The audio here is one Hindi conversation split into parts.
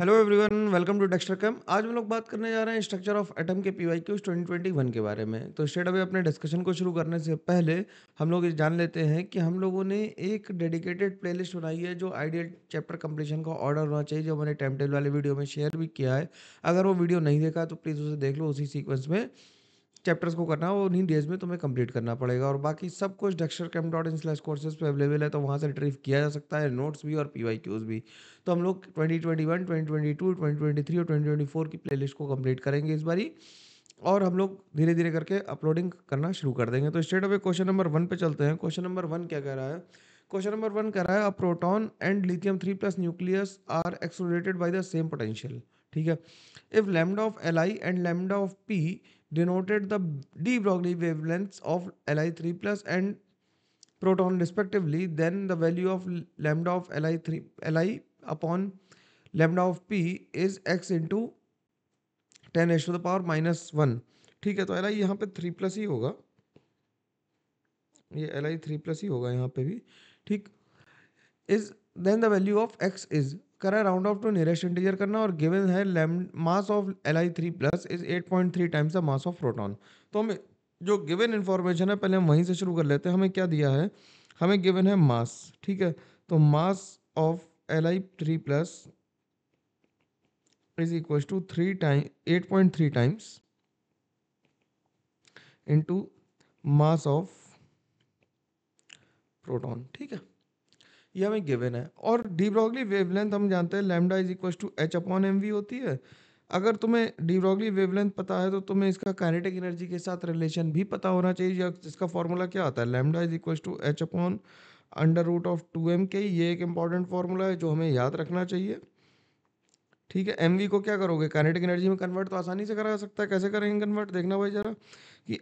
Hello everyone welcome to chem आज हम लोग बात करने जा रहे हैं स्ट्रक्चर ऑफ एटम के P Y Qs twenty twenty one के बारे में तो स्टेट अभी अपने डिस्कशन को शुरू करने से पहले हम लोग ये जान लेते हैं कि हम लोगों ने एक डेडिकेटेड प्लेलिस्ट बनाई है जो आइडियल चैप्टर कंप्लीशन का ऑर्डर होना चाहिए जो मैंने टाइम टेबल वाले वीडियो में शेयर भी किया है अगर वो वीडियो नहीं देखा तो प्लीज़ उसे देख लो उसी सीक्वेंस में चैप्टर्स को करना है वो उन्हीं डेज में तुम्हें कंप्लीट करना पड़ेगा और बाकी सब कुछ डक्शर chem dot in slash courses पर अवेलेबल है तो वहाँ से रिट्रीव किया जा सकता है नोट्स भी और पी वाई क्यूज़ भी तो हम लोग twenty twenty one twenty twenty two twenty twenty three और ट्वेंटी ट्वेंटी फोर की प्ले लिस्ट को कम्प्लीट करेंगे इस बारी और हम लोग धीरे धीरे करके अपलोडिंग करना शुरू कर देंगे तो straight away question number one पे चलते हैं क्वेश्चन नंबर वन क्या कह रहा है क्वेश्चन नंबर वन कह रहा है a proton and lithium three plus nucleus are accelerated by the same potential ठीक है if lambda of L I and lambda of P denoted the de Broglie wavelengths of Li3 plus and proton respectively, then the value of lambda of Li3 Li upon lambda of P is x into 10 H to the power minus 1. ठीक है तो Li यहाँ पे 3 plus ही होगा ये Li 3 plus ही होगा यहाँ पे भी ठीक Is then the value of x is करा round off to nearest integer करना और गिवन है mass of L I three plus is eight point three times the mass of proton तो हमें जो गिवन इन्फॉर्मेशन है पहले हम वहीं से शुरू कर लेते हैं हमें क्या दिया है हमें गिवन है मास ठीक है तो mass of L I three plus is equal to three time eight point three times into mass of proton ठीक है ये हमें गिवन है और डी ब्रॉगली वेवलेंथ हम जानते हैं lambda is equal to H upon M होती है अगर तुम्हें डी ब्रॉगली वेवलेंथ पता है तो तुम्हें इसका काइनेटिक एनर्जी के साथ रिलेशन भी पता होना चाहिए या इसका फॉर्मूला क्या आता है lambda is equal to H upon under root of two M के ये एक इंपॉर्टेंट फार्मूला है जो हमें याद रखना चाहिए ठीक है एम को क्या करोगे काइनेटिक एनर्जी में कन्वर्ट तो आसानी से करा सकता है कैसे करेंगे कन्वर्ट देखना भाई जरा कि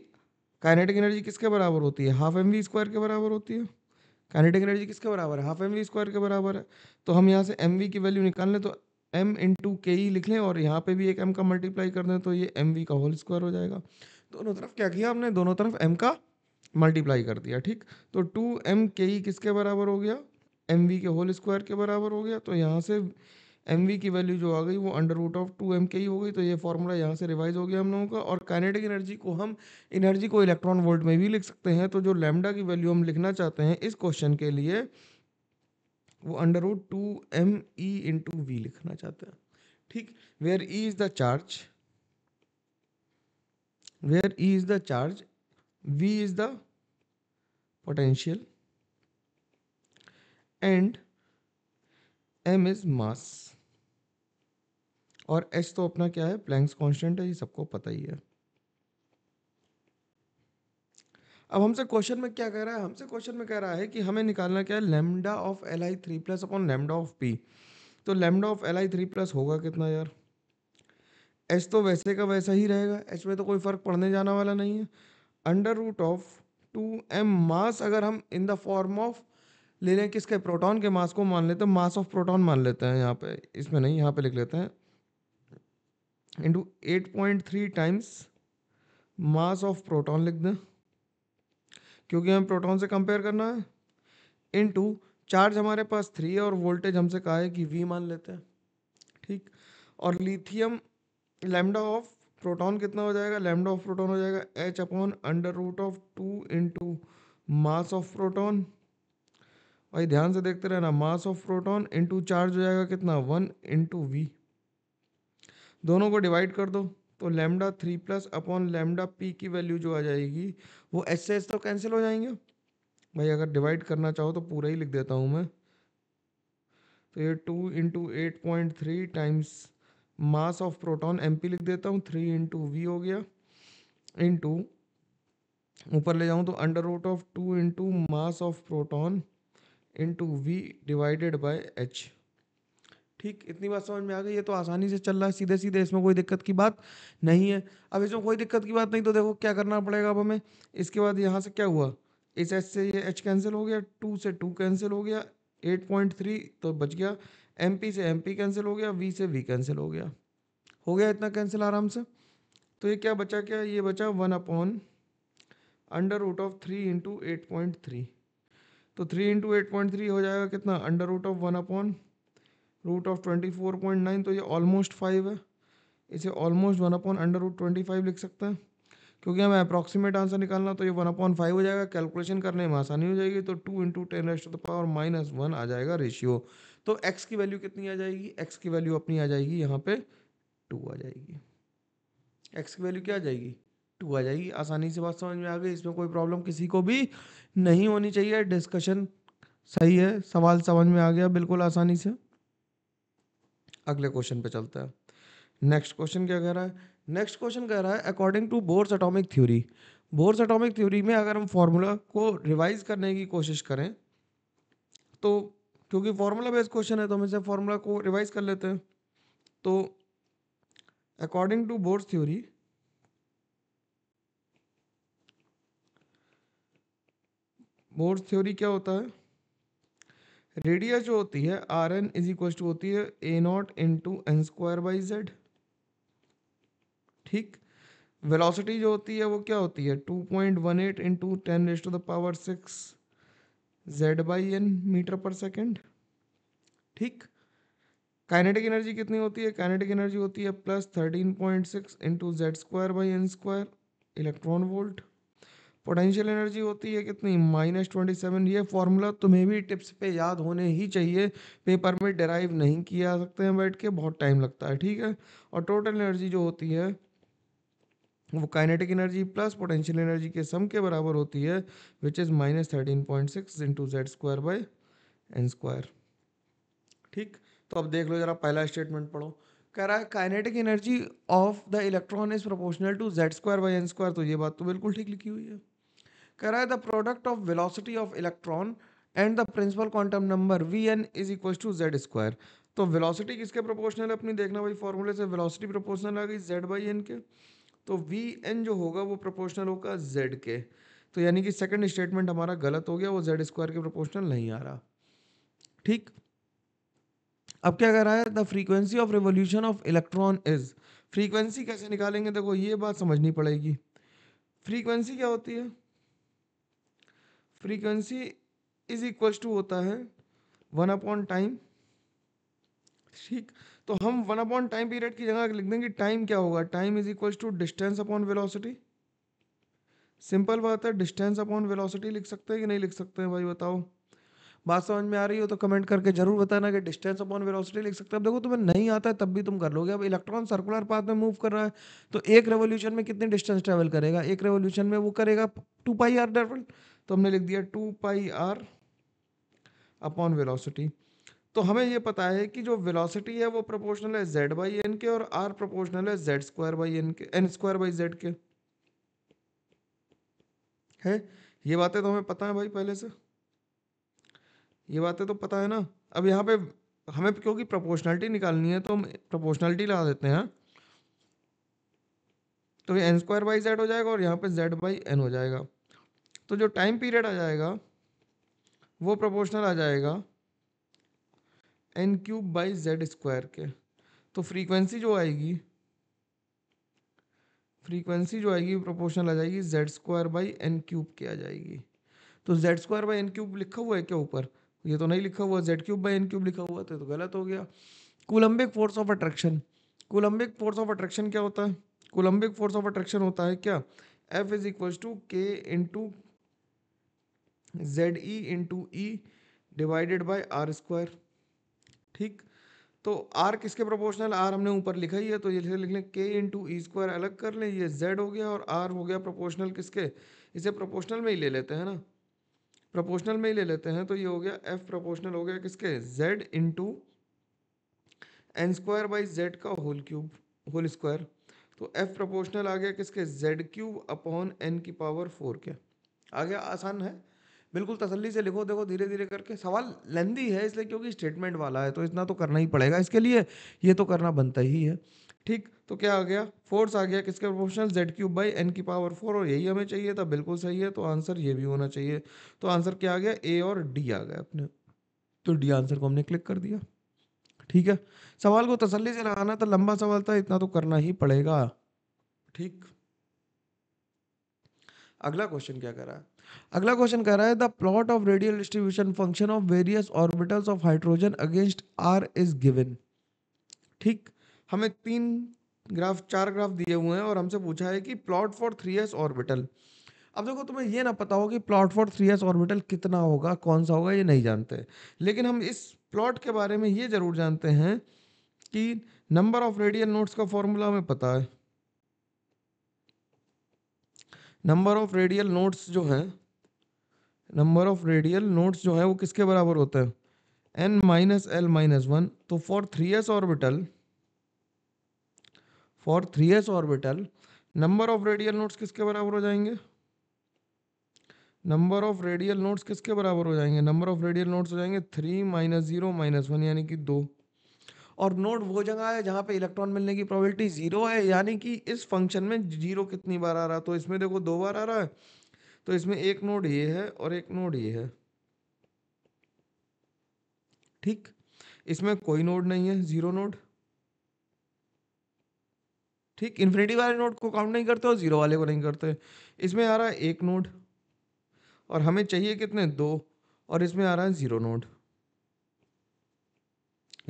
काइनेटिक एनर्जी किसके बराबर होती है हाफ एम स्क्वायर के बराबर होती है काइनेटिक एनर्जी किसके बराबर है हाफ एम वी स्क्वायर के बराबर है तो हम यहाँ से एम वी की वैल्यू निकाल लें तो एम इन टू के ई लिख लें और यहाँ पे भी एक एम का मल्टीप्लाई कर दें तो ये एम वी का होल स्क्वायर हो जाएगा दोनों तरफ क्या किया हमने दोनों तरफ एम का मल्टीप्लाई कर दिया ठीक तो टू एम के ई किसके बराबर हो गया एम वी के होल स्क्वायर के बराबर हो गया तो यहाँ से एम की वैल्यू जो आ गई वो under root of two M के ही हो गई तो ये फॉर्मूला यहाँ से रिवाइज हो गया हम लोगों का और काइनेटिक एनर्जी को हम एनर्जी को इलेक्ट्रॉन वोल्ट में भी लिख सकते हैं तो जो लेमडा की वैल्यू हम लिखना चाहते हैं इस क्वेश्चन के लिए वो under root two M E into V लिखना चाहते हैं ठीक where E is the charge where E is the charge V is the potential and M is mass और एच तो अपना क्या है प्लैंक्स कांस्टेंट है ये सबको पता ही है अब हमसे क्वेश्चन में क्या कह रहा है हमसे क्वेश्चन में कह रहा है कि हमें निकालना क्या है lambda of L I three plus upon lambda of P तो lambda of L I three plus होगा कितना यार एच तो वैसे का वैसा ही रहेगा एच में तो कोई फ़र्क पड़ने जाने वाला नहीं है under root of two M mass अगर हम इन द फॉर्म ऑफ ले लें किसके प्रोटॉन के मास को मान लेते हैं मास ऑफ प्रोटॉन मान लेते हैं यहाँ पे इसमें नहीं यहाँ पे लिख लेते हैं into eight point three times mass of proton लिख दें क्योंकि हमें प्रोटॉन से कंपेयर करना है इंटू चार्ज हमारे पास थ्री है और वोल्टेज हमसे कहा है कि वी मान लेते हैं ठीक और लिथियम लेमडा ऑफ प्रोटॉन कितना हो जाएगा लेमडा ऑफ प्रोटॉन हो जाएगा H upon under root of two into mass of proton भाई ध्यान से देखते रहना mass of proton into charge हो जाएगा कितना वन इंटू वी दोनों को डिवाइड कर दो तो lambda three plus upon lambda P की वैल्यू जो आ जाएगी वो एस से एस तो कैंसिल हो जाएंगे भाई अगर डिवाइड करना चाहो तो पूरा ही लिख देता हूँ मैं तो ये two into eight point three times mass of proton M P लिख देता हूँ थ्री इंटू वी हो गया इंटू ऊपर ले जाऊँ तो under root of two into mass of proton into V divided by H ठीक इतनी बात समझ में आ गई ये तो आसानी से चल रहा है सीधे सीधे इसमें कोई दिक्कत की बात नहीं है अब इसमें कोई दिक्कत की बात नहीं तो देखो क्या करना पड़ेगा अब हमें इसके बाद यहाँ से क्या हुआ इस एच से ये एच कैंसिल हो गया टू से टू कैंसिल हो गया एट पॉइंट थ्री तो बच गया एम पी से एम पी कैंसिल हो गया वी से वी कैंसिल हो गया हो गया इतना कैंसिल आराम से तो ये क्या बचा क्या ये बचा one upon under root of three into eight point three तो three into eight point three हो जाएगा कितना under root of one upon root of twenty four point nine तो ये ऑलमोस्ट फाइव है इसे almost one upon under root twenty five लिख सकते हैं क्योंकि हमें अप्रॉक्सीमेट आंसर निकालना तो ये वन अपॉन फाइव हो जाएगा कैलकुलेशन करने में आसानी हो जाएगी तो two into ten raised of the power minus one आ जाएगा रेशियो तो एक्स की वैल्यू कितनी आ जाएगी एक्स की वैल्यू अपनी आ जाएगी यहाँ पे टू आ जाएगी एक्स की वैल्यू क्या आ जाएगी टू आ जाएगी आसानी से बात समझ में आ गई इसमें कोई प्रॉब्लम किसी को भी नहीं होनी चाहिए डिस्कशन सही है सवाल समझ में आ गया बिल्कुल आसानी से अगले क्वेश्चन पे चलता है नेक्स्ट क्वेश्चन क्या कह रहा है नेक्स्ट क्वेश्चन कह रहा है according to Bohr's atomic theory Bohr's atomic theory में अगर हम फॉर्मूला को रिवाइज करने की कोशिश करें तो क्योंकि फार्मूला बेस्ड क्वेश्चन है तो हम इसे फार्मूला को रिवाइज कर लेते हैं तो according to Bohr's theory Bohr theory क्या होता है रेडियस जो होती है R N is equal to होती है A naught into N square by Z ठीक वेलोसिटी जो होती है वो क्या होती है two point one eight into ten raise to the power six Z by N metre पर सेकेंड ठीक काइनेटिक एनर्जी कितनी होती है काइनेटिक एनर्जी होती है plus thirteen point six into Z square by N square electron volt potential energy होती है कितनी माइनस ट्वेंटी सेवन ये फॉर्मूला तुम्हें भी टिप्स पे याद होने ही चाहिए पेपर में डेराइव नहीं किया सकते हैं बैठ के बहुत टाइम लगता है ठीक है और टोटल एनर्जी जो होती है वो kinetic energy plus potential energy के सम के बराबर होती है which is minus thirteen point six into Z square by N square ठीक तो अब देख लो जरा पहला स्टेटमेंट पढ़ो कह रहा है kinetic energy of the electron is proportional to Z square by N square तो ये बात तो बिल्कुल ठीक लिखी हुई है कह रहा है the product of velocity of electron and the principal quantum number V N is equal to Z square तो वेलोसिटी किसके प्रोपोर्शनल है अपनी देखना भाई फॉर्मूले से वेलोसिटी प्रोपोर्शनल आ गई जेड बाई एन के तो वी एन जो होगा वो प्रोपोर्शनल होगा जेड के तो यानी कि सेकंड स्टेटमेंट हमारा गलत हो गया वो जेड स्क्वायर के प्रोपोर्शनल नहीं आ रहा ठीक अब क्या कह रहा है the frequency of revolution of electron is frequency कैसे निकालेंगे देखो ये बात समझनी पड़ेगी फ्रीक्वेंसी क्या होती है फ्रीक्वेंसी इज इक्वल टू होता है वन अपॉन टाइम ठीक तो हम वन अपॉन टाइम पीरियड की जगह लिख देंगे टाइम क्या होगा time is equal to distance upon velocity simple बात है डिस्टेंस अपॉन वेलोसिटी लिख सकते हैं कि नहीं लिख सकते हैं भाई बताओ बात समझ में आ रही हो तो कमेंट करके जरूर बताना कि डिस्टेंस अपॉन वेलोसिटी लिख सकते हो अब देखो तुम्हें नहीं आता है तब भी तुम कर लोगे अब इलेक्ट्रॉन सर्कुलर पाथ में मूव कर रहा है तो एक रेवोल्यूशन में कितने डिस्टेंस ट्रेवल करेगा एक रेवोल्यूशन में वो करेगा टू पाई आर ट्रेवल तो हमने लिख दिया two pi R upon velocity तो हमें ये पता है कि जो वेलोसिटी है वो प्रोपोर्शनल है जेड बाई एन के और आर प्रोपोर्शनल है जेड स्क्वायर बाई एन के एन स्क्वायर बाई जेड के है ये बातें तो हमें पता है भाई पहले से ये बातें तो पता है ना अब यहाँ पे हमें क्योंकि प्रोपोर्शनलिटी निकालनी है तो हम प्रोपोर्शनलिटी लगा देते हैं तो एन स्क्वायर बाई जेड हो जाएगा और यहाँ पे जेड बाई एन हो जाएगा तो जो टाइम पीरियड आ जाएगा वो प्रोपोर्शनल आ जाएगा N cube by Z square के तो फ्रीक्वेंसी जो आएगी फ्रीक्वेंसी जो आएगी प्रोपोर्शनल आ जाएगी Z square by N cube की आ जाएगी तो Z square by N cube लिखा हुआ है क्या ऊपर ये तो नहीं लिखा हुआ Z cube by N cube लिखा हुआ था तो, तो गलत हो गया coulombic force of attraction coulombic force of attraction क्या होता है कोलम्बिक फोर्स ऑफ अट्रैक्शन होता है क्या F is equal to k two Z e two e divided by are square ठीक तो आर किसके प्रोपोर्शनल आर हमने ऊपर लिखा ही है तो ये लिख लें के टू ई स्क्वायर अलग कर लें ये जेड हो गया और आर हो गया प्रोपोर्शनल किसके इसे प्रोपोर्शनल में ही ले लेते हैं ना प्रोपोर्शनल में ही ले लेते हैं तो ये हो गया एफ प्रोपोर्शनल हो गया किसके Z into N square by Z का होल क्यूब होल स्क्वायर तो एफ प्रोपोर्शनल आ गया किसके जेड क्यूब अपॉन एन की पावर फोर के आ गया आसान है बिल्कुल तसल्ली से लिखो देखो धीरे धीरे करके सवाल लेंदी है इसलिए क्योंकि स्टेटमेंट वाला है तो इतना तो करना ही पड़ेगा इसके लिए ये तो करना बनता ही है ठीक तो क्या आ गया फोर्स आ गया किसके proportional Z cube by n की पावर फोर और यही हमें चाहिए था बिल्कुल सही है तो आंसर ये भी होना चाहिए तो आंसर क्या आ गया ए और डी आ गया अपने तो डी आंसर को हमने क्लिक कर दिया ठीक है सवाल को तसल्ली से लगाना था लंबा सवाल था इतना तो करना ही पड़ेगा ठीक अगला क्वेश्चन क्या कर रहा है अगला क्वेश्चन कह रहा है the plot of radial distribution function of various orbitals of hydrogen against r is given ठीक हमें तीन ग्राफ चार ग्राफ दिए हुए हैं और हमसे पूछा है कि plot for three s orbital अब देखो तुम्हें ये ना पता हो कि plot for three s orbital कितना होगा कौन सा होगा ये नहीं जानते लेकिन हम इस प्लॉट के बारे में ये ज़रूर जानते हैं कि नंबर ऑफ रेडियल नोट्स का फॉर्मूला हमें पता है नंबर ऑफ रेडियल नोट्स जो हैं नंबर ऑफ रेडियल नोट्स जो हैं वो किसके बराबर होते हैं n minus L minus one तो for three s orbital for three s orbital number of radial nodes किसके बराबर हो जाएंगे नंबर ऑफ रेडियल नोट्स किसके बराबर हो जाएंगे नंबर ऑफ रेडियल नोट्स हो जाएंगे three minus zero minus one यानी कि दो और नोट वो जगह है जहाँ पे इलेक्ट्रॉन मिलने की प्रोबेबिलिटी जीरो है यानी कि इस फंक्शन में जीरो कितनी बार आ रहा है तो इसमें देखो दो बार आ रहा है तो इसमें एक नोट ये है और एक नोट ये है ठीक इसमें कोई नोड नहीं है जीरो नोड ठीक इन्फिनिटी वाले नोड को काउंट नहीं करते और जीरो वाले को नहीं करते इसमें आ रहा है एक नोड और हमें चाहिए कितने दो और इसमें आ रहा है जीरो नोड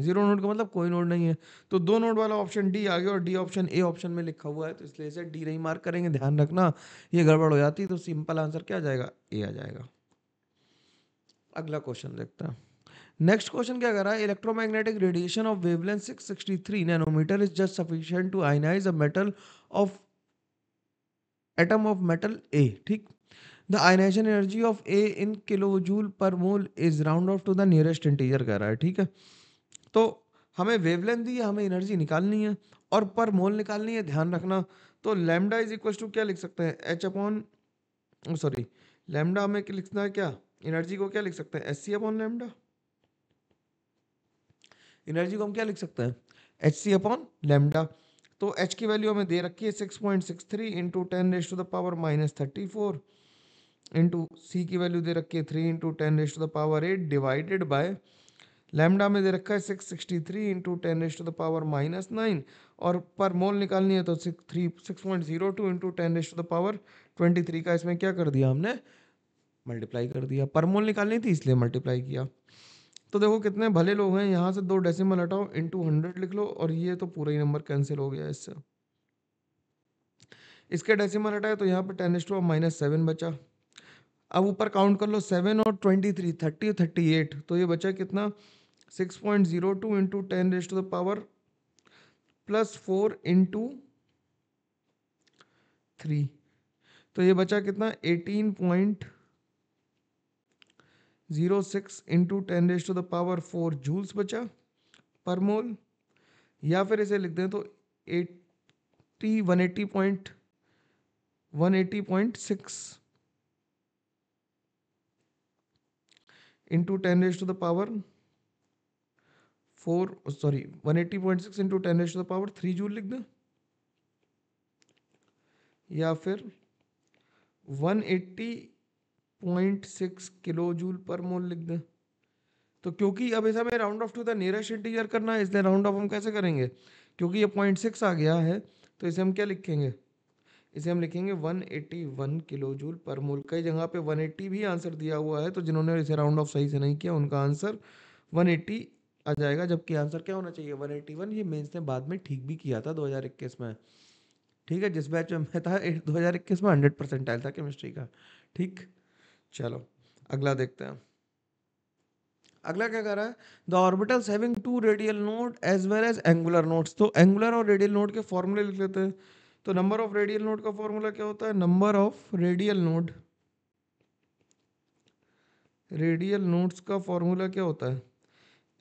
जीरो नोड का मतलब कोई नोड नहीं है तो दो नोड वाला ऑप्शन डी आ गया और डी ऑप्शन ए ऑप्शन में लिखा हुआ है तो इसलिए इसे डी नहीं मार्क करेंगे ध्यान रखना ये गड़बड़ हो जाती तो सिंपल आंसर क्या आ जाएगा ए आ जाएगा अगला क्वेश्चन देखते हैं नेक्स्ट क्वेश्चन क्या कर रहा है electromagnetic radiation of wavelength 663 nanometre is just sufficient to ionise a metal of atom of metal A ठीक the ionisation energy of A in kilojoule per mole is round off to the nearest integer कह रहा है ठीक है तो हमें वेवलेंथ दी है हमें एनर्जी निकालनी है और पर मोल निकालनी है ध्यान रखना तो लेमडा इज इक्वल टू क्या लिख सकते हैं एच अपॉन सॉरी लेमडा हमें लिखना है क्या एनर्जी को क्या लिख सकते हैं एस सी अपॉन लेमडा एनर्जी को हम क्या लिख सकते हैं एच सी अपॉन लेमडा तो एच की वैल्यू हमें दे रखी है six point six three into ten raise to the power minus thirty four into c की वैल्यू दे रखी है three into ten raise to the power eight divided by lambda में दे रखा है six sixty three into ten raise to the power minus nine और पर मोल निकालनी है तो six three six point zero two into ten raise to the power twenty three का इसमें क्या कर दिया हमने मल्टीप्लाई कर दिया पर मोल निकालनी थी इसलिए मल्टीप्लाई किया तो देखो कितने भले लोग हैं यहाँ से दो डेसिमल हटाओ इंटू हंड्रेड लिख लो और ये तो पूरा ही नंबर कैंसिल हो गया इससे इसके डेसिमल हटाए तो यहाँ पे ten raise to minus seven बचा अब ऊपर काउंट कर लो सेवन और twenty three thirty thirty eight तो ये बचा कितना six point zero two into ten raise to the power plus four into three तो ये बचा कितना eighteen point zero six into ten raise to the power four joules बचा पर मोल या फिर इसे लिख दें तो eighty one eighty point one eighty point six into ten raise to the power four sorry one eighty point six into ten raise to the power three joule लिख दें या फिर one eighty point six kilo joule per mole लिख दें तो क्योंकि अब ऐसा हमें round off to the nearest integer करना है इसलिए राउंड ऑफ हम कैसे करेंगे क्योंकि ये पॉइंट सिक्स आ गया है तो इसे हम क्या लिखेंगे इसे हम लिखेंगे 181 किलो जूल पर मोल कई जगह पे 180 भी आंसर दिया हुआ है तो जिन्होंने इसे राउंड ऑफ सही से नहीं किया उनका आंसर 180 आ जाएगा जबकि आंसर क्या होना चाहिए 181 ये मेन्स ने बाद में ठीक भी किया था 2021 में ठीक है जिस बैच में था 2021 में हंड्रेड आया था केमिस्ट्री का ठीक चलो अगला देखते हैं अगला क्या कह रहा है the orbitals having two radial node as well as angular nodes तो एंगुलर और रेडियल नोड के फॉर्मूले लिख लेते हैं तो नंबर ऑफ रेडियल नोड का फॉर्मूला क्या होता है number of radial node radial nodes का फॉर्मूला क्या होता है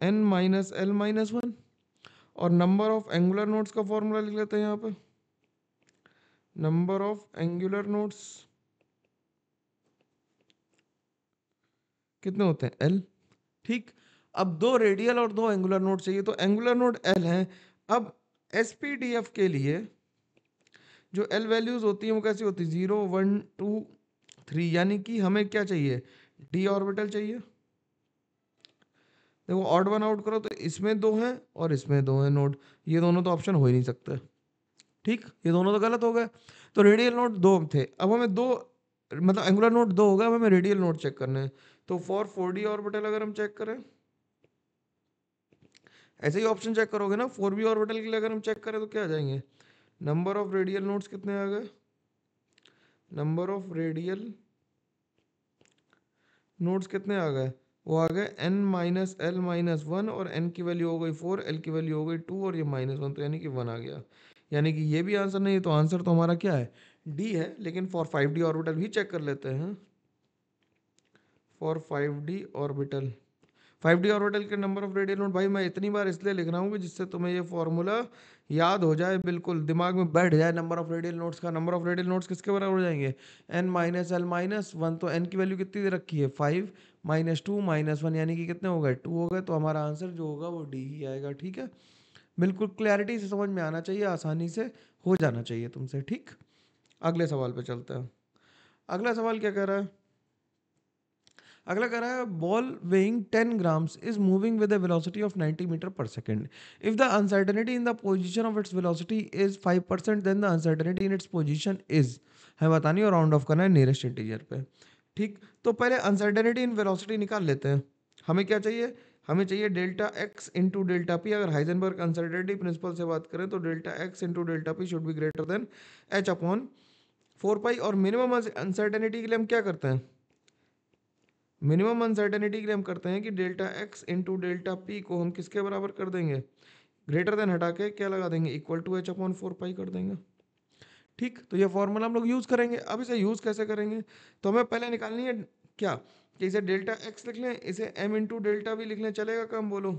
n minus L minus one और नंबर ऑफ एंगुलर नोड्स का फॉर्मूला लिख लेते हैं यहाँ पे नंबर ऑफ एंगुलर नोड्स कितने होते हैं एल ठीक अब दो रेडियल और दो एंगुलर नोड चाहिए तो एंगुलर नोड एल हैं अब एस के लिए जो एल वैल्यूज़ होती हैं वो कैसी होती है ज़ीरो वन टू थ्री यानी कि हमें क्या चाहिए डी ऑर्बिटल चाहिए देखो ऑड वन आउट करो तो इसमें दो हैं और इसमें दो हैं नोड ये दोनों तो ऑप्शन हो ही नहीं सकते ठीक ये दोनों तो गलत हो गए तो रेडियल नोड दो थे अब हमें दो मतलब एंगुलर नोड दो हो गए अब हमें रेडियल नोड चेक करने हैं तो फॉर फोर डी ऑर्बिटल अगर हम चेक करें ऐसे ही ऑप्शन चेक करोगे ना फोर बी ऑर्बिटल के लिए अगर हम चेक करें तो क्या आ जाएंगे नंबर ऑफ रेडियल नोट्स कितने आ गए नंबर ऑफ रेडियल नोट्स कितने आ गए वो आ गए n minus L minus one और एन की वैल्यू हो गई फोर एल की वैल्यू हो गई टू और ये माइनस वन तो यानी कि वन आ गया यानी कि ये भी आंसर नहीं है तो आंसर तो हमारा क्या है डी है लेकिन फॉर फाइव डी ऑर्बिटल भी चेक कर लेते हैं for five d orbital five d orbital के नंबर ऑफ रेडियल नोट भाई मैं इतनी बार इसलिए लिख रहा हूँ कि जिससे तुम्हें ये फॉर्मूला याद हो जाए बिल्कुल दिमाग में बैठ जाए नंबर ऑफ रेडियल नोट्स का नंबर ऑफ रेडियल नोट्स किसके बराबर हो जाएंगे N minus L minus one तो एन की वैल्यू कितनी रखी है five minus two minus one यानी कि कितने हो गए टू हो गए तो हमारा आंसर जो होगा वो डी ही आएगा ठीक है बिल्कुल क्लैरिटी से समझ में आना चाहिए आसानी से हो जाना चाहिए तुमसे ठीक अगले सवाल पर चलते हैं अगला सवाल क्या कह रहा है अगला कह रहा है ball weighing 10 grams is moving with a velocity of 90 metre per second if the uncertainty in the position of its velocity is 5 percent then the uncertainty in its position is हमें बतानी और राउंड ऑफ करना है नियरेस्ट इंटीजर पे ठीक तो पहले अनसर्टेनिटी इन वेलोसिटी निकाल लेते हैं हमें क्या चाहिए हमें चाहिए delta x into delta p अगर हाइजनबर्ग अनसर्टेनिटी प्रिंसिपल से बात करें तो delta x into delta p should be greater than h upon four pi और मिनिमम अनसर्टेनिटी के लिए हम क्या करते हैं मिनिमम अनसर्टेनिटी के लिए हम करते हैं कि delta x into delta p को हम किसके बराबर कर देंगे ग्रेटर देन हटा के क्या लगा देंगे equal to H upon four pi कर देंगे ठीक तो ये फॉर्मूला हम लोग यूज़ करेंगे अब इसे यूज़ कैसे करेंगे तो हमें पहले निकालनी है क्या कि इसे डेल्टा एक्स लिख लें इसे एम इंटू डेल्टा भी लिख लें चलेगा कम बोलो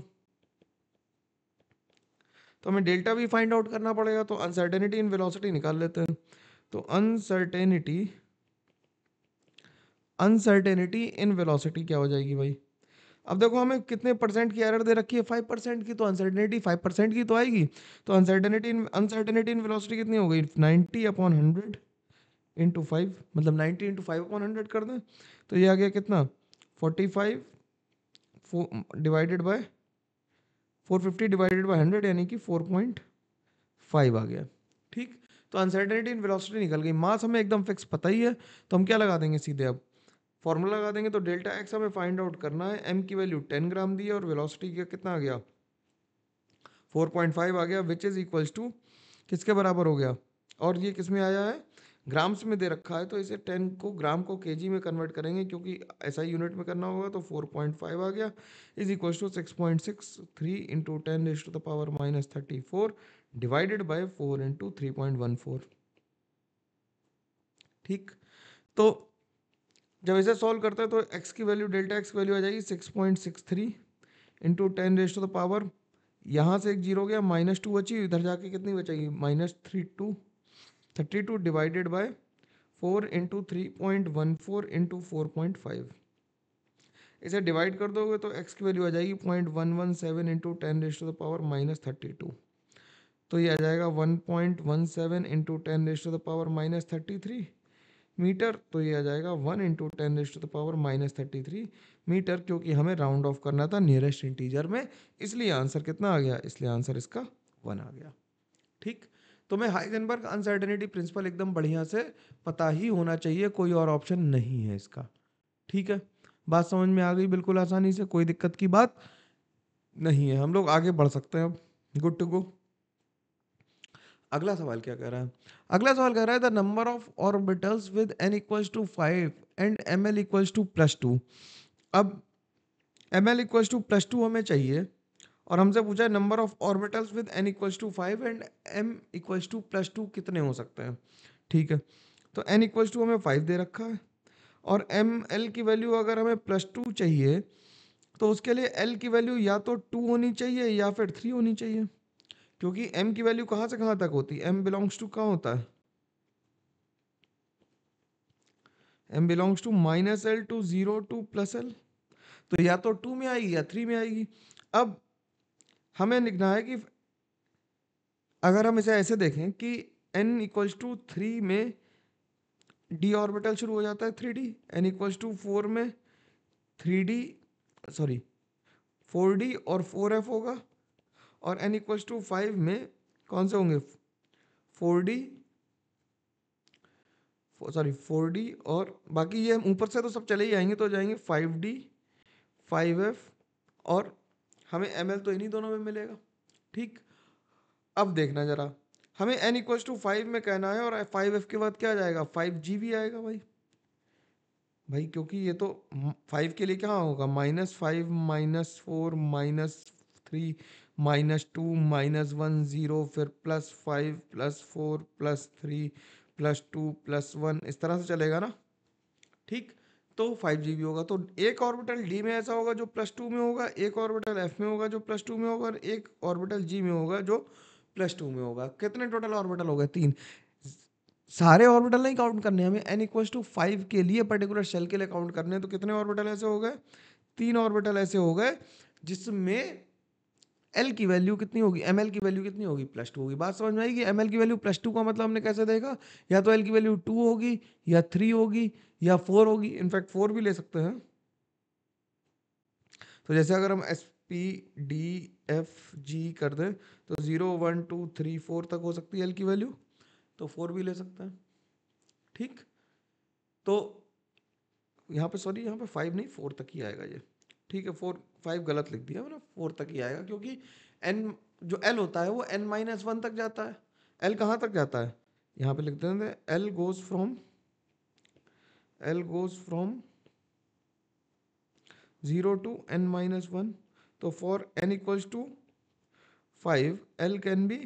तो हमें डेल्टा भी फाइंड आउट करना पड़ेगा तो अनसर्टेनिटी इन वेलोसिटी निकाल लेते हैं तो अनसर्टेनिटी अनसर्टेनिटी इन वेलोसिटी क्या हो जाएगी भाई अब देखो हमें कितने परसेंट की एरर दे रखी है फाइव परसेंट की तो अनसर्टेनिटी फाइव परसेंट की तो आएगी तो uncertainty in uncertainty in velocity कितनी हो गई ninety upon hundred into five मतलब ninety into five upon hundred कर दें तो ये आ गया कितना forty five divided by four fifty divided by hundred यानी कि फोर पॉइंट फाइव आ गया ठीक तो अनसर्टेनिटी इन वेलोसिटी निकल गई मास हमें एकदम फिक्स पता ही है तो हम क्या लगा देंगे सीधे अब फॉर्मूला लगा देंगे तो डेल्टा एक्स हमें फाइंड आउट करना है एम की वैल्यू टेन ग्राम दी है और वेलोसिटी का कितना आ गया फोर पॉइंट फाइव आ गया विच इज़ इक्वल्स टू किसके बराबर हो गया और ये किस में आया है ग्राम्स में दे रखा है तो इसे टेन को ग्राम को के में कन्वर्ट करेंगे क्योंकि ऐसा यूनिट में करना होगा तो फोर पॉइंट फाइव आ गया is equal to six point six three into ten is to the power minus thirty four divided by four into three point one four ठीक तो जब इसे सॉल्व करते हैं तो एक्स की वैल्यू डेल्टा एक्स की वैल्यू आ जाएगी six point six three into ten rest the power यहाँ से एक जीरो गया माइनस टू बची इधर जाके कितनी बचेगी minus three to thirty two divided by four into three point one four into four point five इसे डिवाइड कर दोगे तो एक्स की वैल्यू आ जाएगी point one one seven into ten rest the power minus thirty two तो ये आ जाएगा one point one seven into ten rest the power minus thirty three metre तो ये आ जाएगा one into ten raise to the power minus thirty three metre क्योंकि हमें राउंड ऑफ करना था नियरेस्ट इंटीजर में इसलिए आंसर कितना आ गया इसलिए आंसर इसका वन आ गया ठीक तो मैं हाइजनबर्ग अनसर्टेनिटी प्रिंसिपल एकदम बढ़िया से पता ही होना चाहिए कोई और ऑप्शन नहीं है इसका ठीक है बात समझ में आ गई बिल्कुल आसानी से कोई दिक्कत की बात नहीं है हम लोग आगे बढ़ सकते हैं अब गुड टू गो अगला सवाल क्या कह रहा है अगला सवाल कह रहा है the number of orbitals with n equals to five and m L equals to plus two अब m L equals to plus two हमें चाहिए और हमसे पूछा है number of orbitals with n equals to five and m equals to plus two कितने हो सकते हैं ठीक है तो एन इक्वल्स टू हमें फाइव दे रखा है और एम एल की वैल्यू अगर हमें प्लस टू चाहिए तो उसके लिए एल की वैल्यू या तो टू होनी चाहिए या फिर थ्री होनी चाहिए क्योंकि m की वैल्यू कहां से कहां तक होती है m बिलोंग्स टू कहा होता है m belongs to minus l to zero to plus l तो या तो टू में आएगी या थ्री में आएगी अब हमें लिखना है कि अगर हम इसे ऐसे देखें कि n इक्वल्स टू थ्री में डी ऑर्बिटल शुरू हो जाता है three d n equals to four में three d sorry four d और फोर एफ होगा और एन इक्वल टू फाइव में कौन से होंगे four d sorry four d और बाकी ये ऊपर से तो सब चले ही आएंगे तो जाएंगे फाइव डी फाइव एफ और हमें एम एल तो इन्हीं दोनों में मिलेगा ठीक अब देखना ज़रा हमें एन इक्वल टू फाइव में कहना है और फाइव एफ के बाद क्या जाएगा फाइव जी भी आएगा भाई भाई क्योंकि ये तो फाइव के लिए क्या होगा minus five minus four minus three minus two minus one zero फिर plus five plus four plus three plus two plus one इस तरह से चलेगा ना ठीक तो फाइव जी होगा तो एक ऑर्बिटल डी में ऐसा होगा जो प्लस टू में होगा एक ऑर्बिटल एफ में होगा जो प्लस टू में होगा और एक ऑर्बिटल जी में होगा जो प्लस टू में होगा कितने टोटल ऑर्बिटल हो गए तीन सारे ऑर्बिटल नहीं काउंट करने हमें एन इक्वल्स टू फाइव के लिए पर्टिकुलर शेल के लिए काउंट करने तो कितने ऑर्बिटल ऐसे हो गए तीन ऑर्बिटल ऐसे हो गए जिसमें एल की वैल्यू कितनी होगी एम की वैल्यू कितनी होगी प्लस टू होगी बात समझ में आएगी एम की वैल्यू प्लस टू का मतलब हमने कैसे देखा या तो एल की वैल्यू टू होगी या थ्री होगी या फोर होगी इनफैक्ट फोर भी ले सकते हैं तो जैसे अगर हम s p d f g कर दें तो zero one two three four तक हो सकती है एल की वैल्यू तो फोर भी ले सकते हैं ठीक तो यहाँ पे सॉरी यहाँ पे फाइव नहीं फोर तक ही आएगा ये ठीक है फोर फाइव गलत लिख दिया मैंने मतलब फोर तक ही आएगा क्योंकि एन जो एल होता है वो एन माइनस वन तक जाता है एल कहाँ तक जाता है यहाँ पे लिख देते हैं l goes from l goes from zero to n minus one तो for n equals to five l can be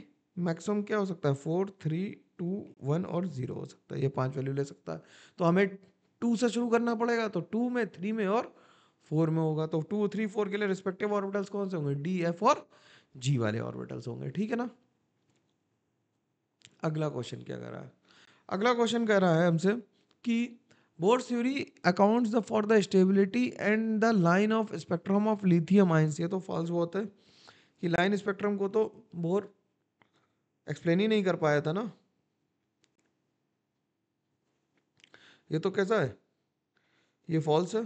maximum क्या हो सकता है फोर थ्री टू वन और ज़ीरो हो सकता है ये पांच वैल्यू ले सकता है तो हमें टू से शुरू करना पड़ेगा तो टू में थ्री में और फोर में होगा तो टू थ्री फोर के लिए रिस्पेक्टिव ऑर्बिटल्स कौन से होंगे डी एफ और जी वाले ऑर्बिटल्स होंगे ठीक है ना अगला क्वेश्चन क्या कर रहा है अगला क्वेश्चन कह रहा है हमसे कि Bohr theory accounts the for the stability and the line of spectrum of lithium ions ये तो फॉल्स बहुत है कि लाइन स्पेक्ट्रम को तो बोर एक्सप्लेन ही नहीं कर पाया था ना ये तो कैसा है ये फॉल्स है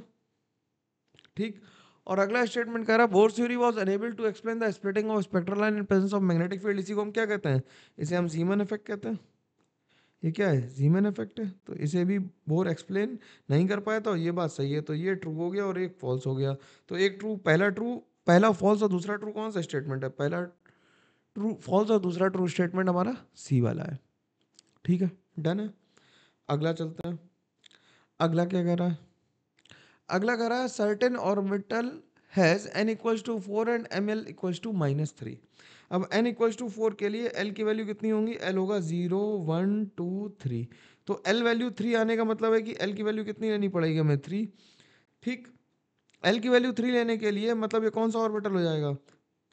ठीक और अगला स्टेटमेंट कह रहा है Bohr theory was unable to explain the splitting of spectral line in presence of magnetic field इसी को हम क्या कहते हैं इसे हम जीमन इफेक्ट कहते हैं ये क्या है जीमन इफेक्ट है तो इसे भी बोर एक्सप्लेन नहीं कर पाया था ये बात सही है तो ये ट्रू हो गया और एक फॉल्स हो गया तो एक ट्रू पहला ट्रू पहला फॉल्स और दूसरा ट्रू कौन सा स्टेटमेंट है पहला ट्रू फॉल्स और दूसरा ट्रू स्टेटमेंट हमारा सी वाला है ठीक है डन है अगला चलता है अगला क्या कह रहा है अगला कह रहा है certain orbital has n equals to four and m L equals to minus three अब एन इक्वल्स टू फोर के लिए एल की वैल्यू कितनी होगी एल होगा ज़ीरो वन टू थ्री तो एल वैल्यू थ्री आने का मतलब है कि एल की वैल्यू कितनी लेनी पड़ेगी हमें थ्री ठीक एल की वैल्यू थ्री लेने के लिए मतलब ये कौन सा ऑर्बिटल हो जाएगा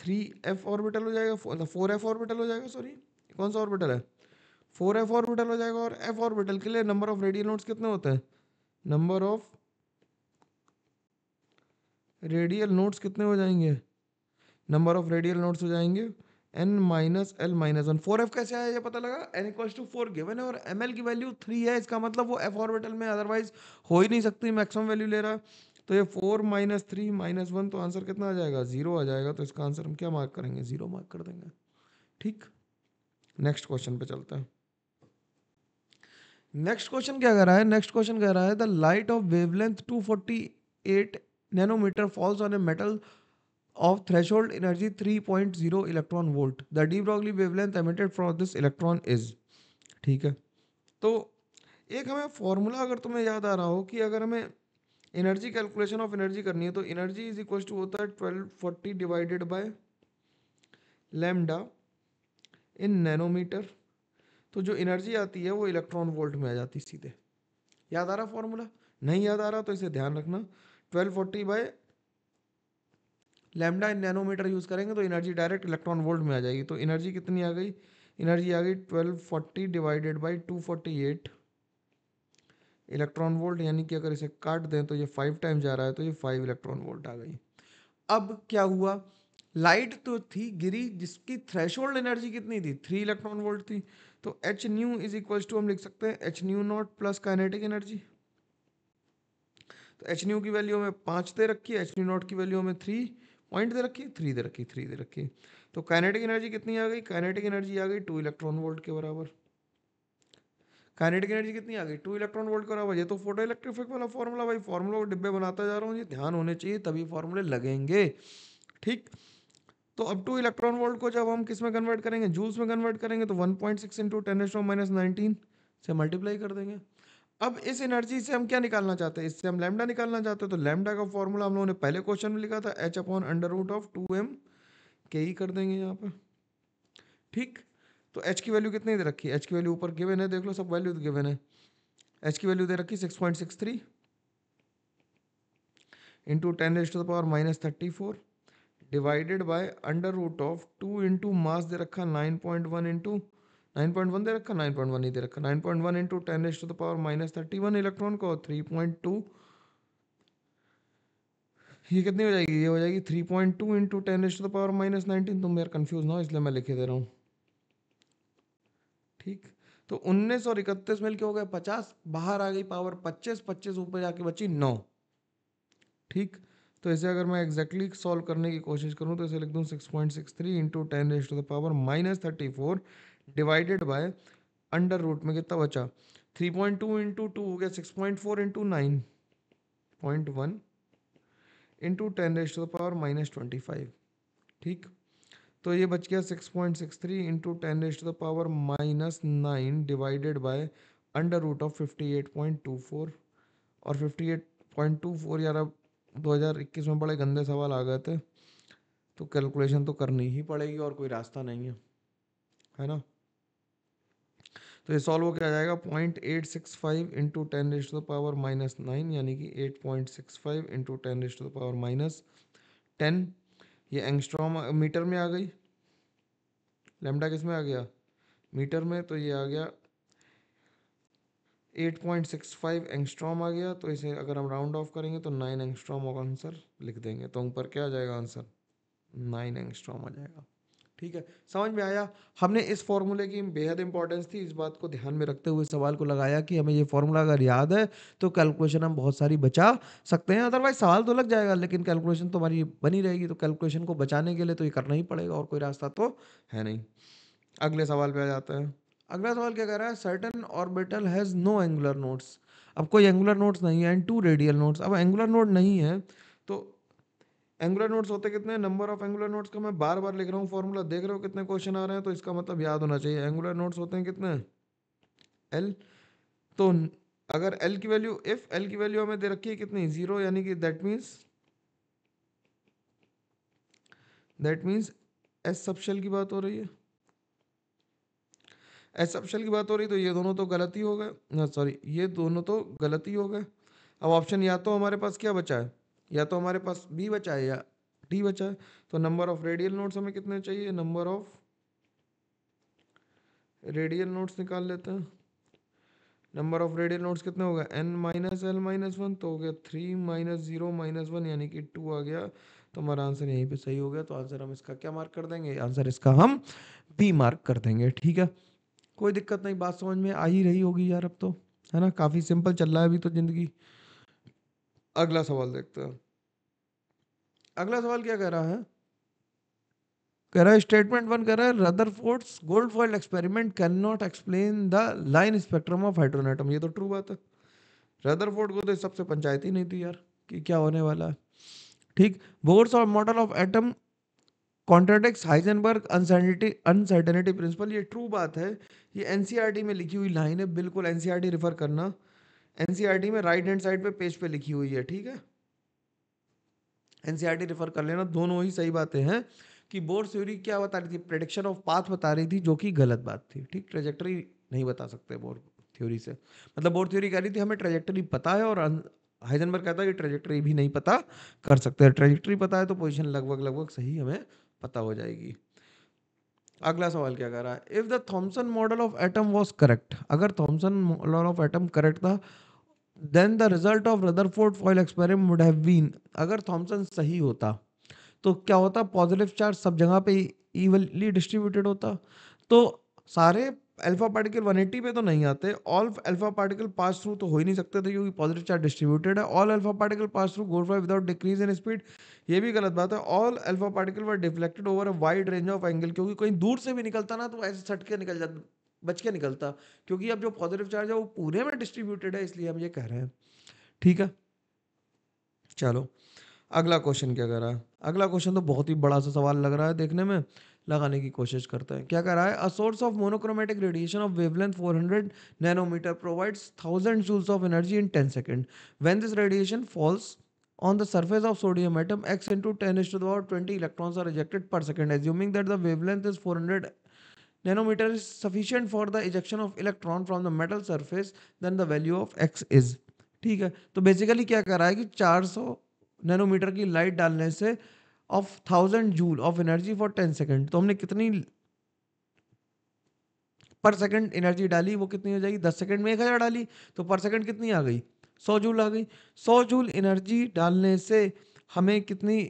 थ्री एफ ऑर्बिटल हो जाएगा फोर एफ ऑर्बिटल हो जाएगा सॉरी कौन सा ऑर्बिटल है फोर एफ ऑर्बिटल हो जाएगा और एफ ऑर्बिटल के लिए नंबर ऑफ रेडियल नोट्स कितने होते हैं नंबर ऑफ रेडियल नोट्स कितने हो जाएंगे नंबर ऑफ रेडियल नोट्स हो जाएंगे N minus L minus one four f कैसे आया ये पता लगा n equals to four given है और एम एल की वैल्यू थ्री है इसका मतलब वो एफ ऑर्बिटल में अदरवाइज हो ही नहीं सकती मैक्सिमम वैल्यू ले रहा है तो ये four minus three minus one तो आंसर कितना आ जाएगा जीरो आ जाएगा तो इसका आंसर हम क्या मार्क करेंगे जीरो मार्क कर देंगे ठीक नेक्स्ट क्वेश्चन पे चलते हैं नेक्स्ट क्वेश्चन क्या कह रहा है नेक्स्ट क्वेश्चन कह रहा है the light of wavelength eight nanometer falls on a metal of threshold energy 3.0 electron volt. The de Broglie wavelength emitted from this electron is ठीक है तो एक हमें फॉर्मूला अगर तुम्हें याद आ रहा हो कि अगर हमें एनर्जी कैलकुलेशन ऑफ एनर्जी करनी है तो एनर्जी इज इक्वल टू होता है twelve forty divided by lambda in nanometre तो जो एनर्जी आती है वो इलेक्ट्रॉन वोल्ट में आ जाती है सीधे याद आ रहा फॉर्मूला नहीं याद आ रहा तो इसे ध्यान रखना twelve forty by lambda in nanometre use करेंगे तो एनर्जी डायरेक्ट इलेक्ट्रॉन वोल्ट में आ जाएगी तो एनर्जी कितनी आ गई एनर्जी आ गई twelve forty divided by two forty eight electron volt यानी कि अगर इसे काट दें तो ये फाइव टाइम जा रहा है तो ये फाइव इलेक्ट्रॉन वोल्ट आ गई अब क्या हुआ लाइट तो थी गिरी जिसकी थ्रेशोल्ड एनर्जी कितनी थी थ्री इलेक्ट्रॉन वोल्ट थी तो h nu is equals to हम लिख सकते हैं h nu naught plus kinetic energy तो एच न्यू की वैल्यू हमें पाँच दे रखी है एच न्यू नॉट की वैल्यू हमें थ्री पॉइंट दे रखी थ्री दे रखी थ्री दे रखी तो काइनेटिक एनर्जी कितनी आ गई काइनेटिक एनर्जी आ गई टू इलेक्ट्रॉन वोल्ट के बराबर काइनेटिक एनर्जी कितनी आ गई टू इलेक्ट्रॉन वोल्ट के बराबर ये तो फोटो इलेक्ट्रिफिक वाला फॉर्मूला भाई फॉर्मूला डिब्बे बनाता जा रहा हूँ ये ध्यान होने चाहिए तभी फॉर्मूले लगेंगे ठीक तो अब टू इलेक्ट्रॉन वोल्ट को जब हम किस में कन्वर्ट करेंगे जूल्स में कन्वर्ट करेंगे तो one point six into ten एस्ट्रॉ माइनस नाइनटीन से मल्टीप्लाई कर देंगे अब इस एनर्जी से हम क्या निकालना चाहते हैं इससे हम लैमडा निकालना चाहते हैं तो लैमडा का फॉर्मूला हम लोगों ने पहले क्वेश्चन में लिखा था h upon under root of two M के ही कर देंगे यहाँ पर ठीक तो एच की वैल्यू कितनी दे रखी है एच की वैल्यू ऊपर गिवन है देख लो सब वैल्यू तो गिवन है एच की वैल्यू दे रखी six point six three into ten raise to the power minus thirty four divided by under root of two into mass दे रखा nine point one into nine point one दे रखा नाइन पॉइंट वन ही दे रखा nine point one into ten raise to the power minus thirty one electron को थ्री पॉइंट टू ये कितनी हो जाएगी ये हो जाएगी three point two into ten raise to the power minus nineteen तुम यार कन्फ्यूज ना हो इसलिए मैं लिखे दे रहा हूँ ठीक तो उन्नीस और इकतीस मिल के हो गए पचास बाहर आ गई पावर पच्चीस पच्चीस ऊपर जाके बची नौ ठीक तो इसे अगर मैं एग्जैक्टली सॉल्व करने की कोशिश करूँ तो इसे लिख दूँ six point six three into ten raise to the power minus thirty four divided by under root में कितना बचा three point two into two हो गया six point four into nine point one into ten raise to the power minus twenty five ठीक तो ये बच गया six point six three into ten raise to the power minus nine divided by under root of fifty eight point two four और fifty eight point two four यार अब दो हज़ार इक्कीस में बड़े गंदे सवाल आ गए थे तो कैलकुलेशन तो करनी ही पड़ेगी और कोई रास्ता नहीं है है ना तो ये सॉल्व होकर आ जाएगा point eight six five into ten to the power minus nine यानी कि eight point six five into ten to the power minus ten ये एंगस्ट्रॉम मीटर में आ गई लेमडा किस में आ गया मीटर में तो ये आ गया eight point six five angstrom आ गया तो इसे अगर हम राउंड ऑफ करेंगे तो नाइन एंगस्ट्रॉम होगा आंसर लिख देंगे तो ऊपर क्या आ जाएगा आंसर नाइन एंगस्ट्रॉम आ जाएगा ठीक है समझ में आया हमने इस फॉर्मूले की बेहद इंपॉर्टेंस थी इस बात को ध्यान में रखते हुए सवाल को लगाया कि हमें ये फॉर्मूला अगर याद है तो कैलकुलेशन हम बहुत सारी बचा सकते हैं अदरवाइज सवाल तो लग जाएगा लेकिन कैलकुलेशन तो हमारी बनी रहेगी तो कैलकुलेशन को बचाने के लिए तो ये करना ही पड़ेगा और कोई रास्ता तो है नहीं अगले सवाल पर आ जाता है अगला सवाल क्या कह रहा है certain orbital has no angular nodes अब कोई एंगुलर नोट्स नहीं है एंड टू रेडियल नोट्स अब एंगुलर नोट नहीं है तो एंगुलर नोट्स होते कितने नंबर ऑफ एंगुलर नोट्स का मैं बार बार लिख रहा हूँ फॉर्मूला देख रहे हो कितने क्वेश्चन आ रहे हैं तो इसका मतलब याद होना चाहिए एंगुलर नोट्स होते हैं कितने एल तो अगर एल की वैल्यू इफ एल की वैल्यू हमें दे रखी है कितनी जीरो यानी कि that means that means s subshell की बात हो रही है एस ऑप्शन की बात हो रही है तो ये दोनों तो गलत ही हो गए सॉरी हाँ, ये दोनों तो गलत ही हो गए अब ऑप्शन या तो हमारे पास क्या बचा है या तो हमारे पास बी बचा है या डी बचा है तो नंबर ऑफ रेडियल नोट्स हमें कितने चाहिए नंबर ऑफ रेडियल नोट्स निकाल लेते हैं नंबर ऑफ रेडियल नोट्स कितने गए n minus L minus one तो हो गया three minus zero minus one यानी कि टू आ गया तो हमारा आंसर यहीं पे सही हो गया तो आंसर हम इसका क्या मार्क कर देंगे आंसर इसका हम बी मार्क कर देंगे ठीक है कोई दिक्कत नहीं बात समझ में आ ही रही होगी यार अब तो है ना काफ़ी सिंपल चल रहा है अभी तो ज़िंदगी अगला सवाल देखते हैं अगला सवाल क्या कह रहा है कह रहा है स्टेटमेंट वन कह रहा है Rutherford's gold foil experiment can not explain the line spectrum of hydrogen atom ये तो ट्रू बात है रदर फोर्ट को तो इस सबसे पंचायत ही नहीं थी यार कि क्या होने वाला है ठीक बोर्स और model of atom contradicts Heisenberg uncertainty uncertainty principle ये ट्रू बात है ये एनसीईआरटी e में लिखी हुई लाइन है बिल्कुल एनसीईआरटी रिफर e करना एनसीईआरटी e में राइट हैंड साइड पे पेज पे लिखी हुई है ठीक है एनसीईआरटी रेफर e कर लेना दोनों ही सही बातें हैं कि बोर्ड थ्योरी क्या बता रही थी प्रेडिक्शन ऑफ पाथ बता रही थी जो कि गलत बात थी ठीक ट्रेजेक्टरी नहीं बता सकते बोर्ड थ्योरी से मतलब बोर्ड थ्योरी कह रही थी हमें ट्रेजेक्टरी पता है और हाइजनबर्ग कहता है कि ट्रेजेक्टरी भी नहीं पता कर सकते ट्रेजेक्टरी पता है तो पोजिशन लगभग लगभग सही हमें पता हो जाएगी अगला सवाल क्या कह रहा है if the Thomson model of atom was correct अगर Thomson model of atom correct था then the result of Rutherford foil experiment would have been अगर थॉमसन सही होता तो क्या होता पॉजिटिव चार्ज सब जगह पे इवनली डिस्ट्रीब्यूटेड होता तो सारे अल्फा पार्टिकल 180 पे तो नहीं आते all alpha particle pass through तो हो ही नहीं सकते थे क्योंकि पॉजिटिव चार्ज डिस्ट्रीब्यूटेड है all alpha particle pass through gold foil without decrease in speed ये भी गलत बात है all alpha particle were deflected over a wide range of angle क्योंकि कहीं दूर से भी निकलता ना तो ऐसे सट निकल जाता बच के निकलता क्योंकि अब जो पॉजिटिव चार्ज है वो पूरे में डिस्ट्रीब्यूटेड है इसलिए हम ये कह रहे हैं ठीक है चलो अगला क्वेश्चन क्या कह रहा है अगला क्वेश्चन तो बहुत ही बड़ा सा सवाल लग रहा है देखने में लगाने की कोशिश करते हैं क्या कह रहा है a source of monochromatic radiation of wavelength 400 nanometre provides thousand joules of energy in 10 second when this radiation falls on the surface of sodium atom x into ten is to the twenty electrons are rejected per second assuming assuming the wavelength is four 400 nanometre is sufficient for the ejection of electron from the metal surface then the value of x is ठीक है तो बेसिकली क्या कर रहा है कि 400 नैनोमीटर की लाइट डालने से of thousand joule of energy for ten second तो हमने कितनी पर सेकेंड एनर्जी डाली वो कितनी हो जाएगी दस सेकेंड में एक हज़ार डाली तो पर सेकेंड कितनी आ गई सौ जूल आ गई सौ जूल एनर्जी डालने से हमें कितनी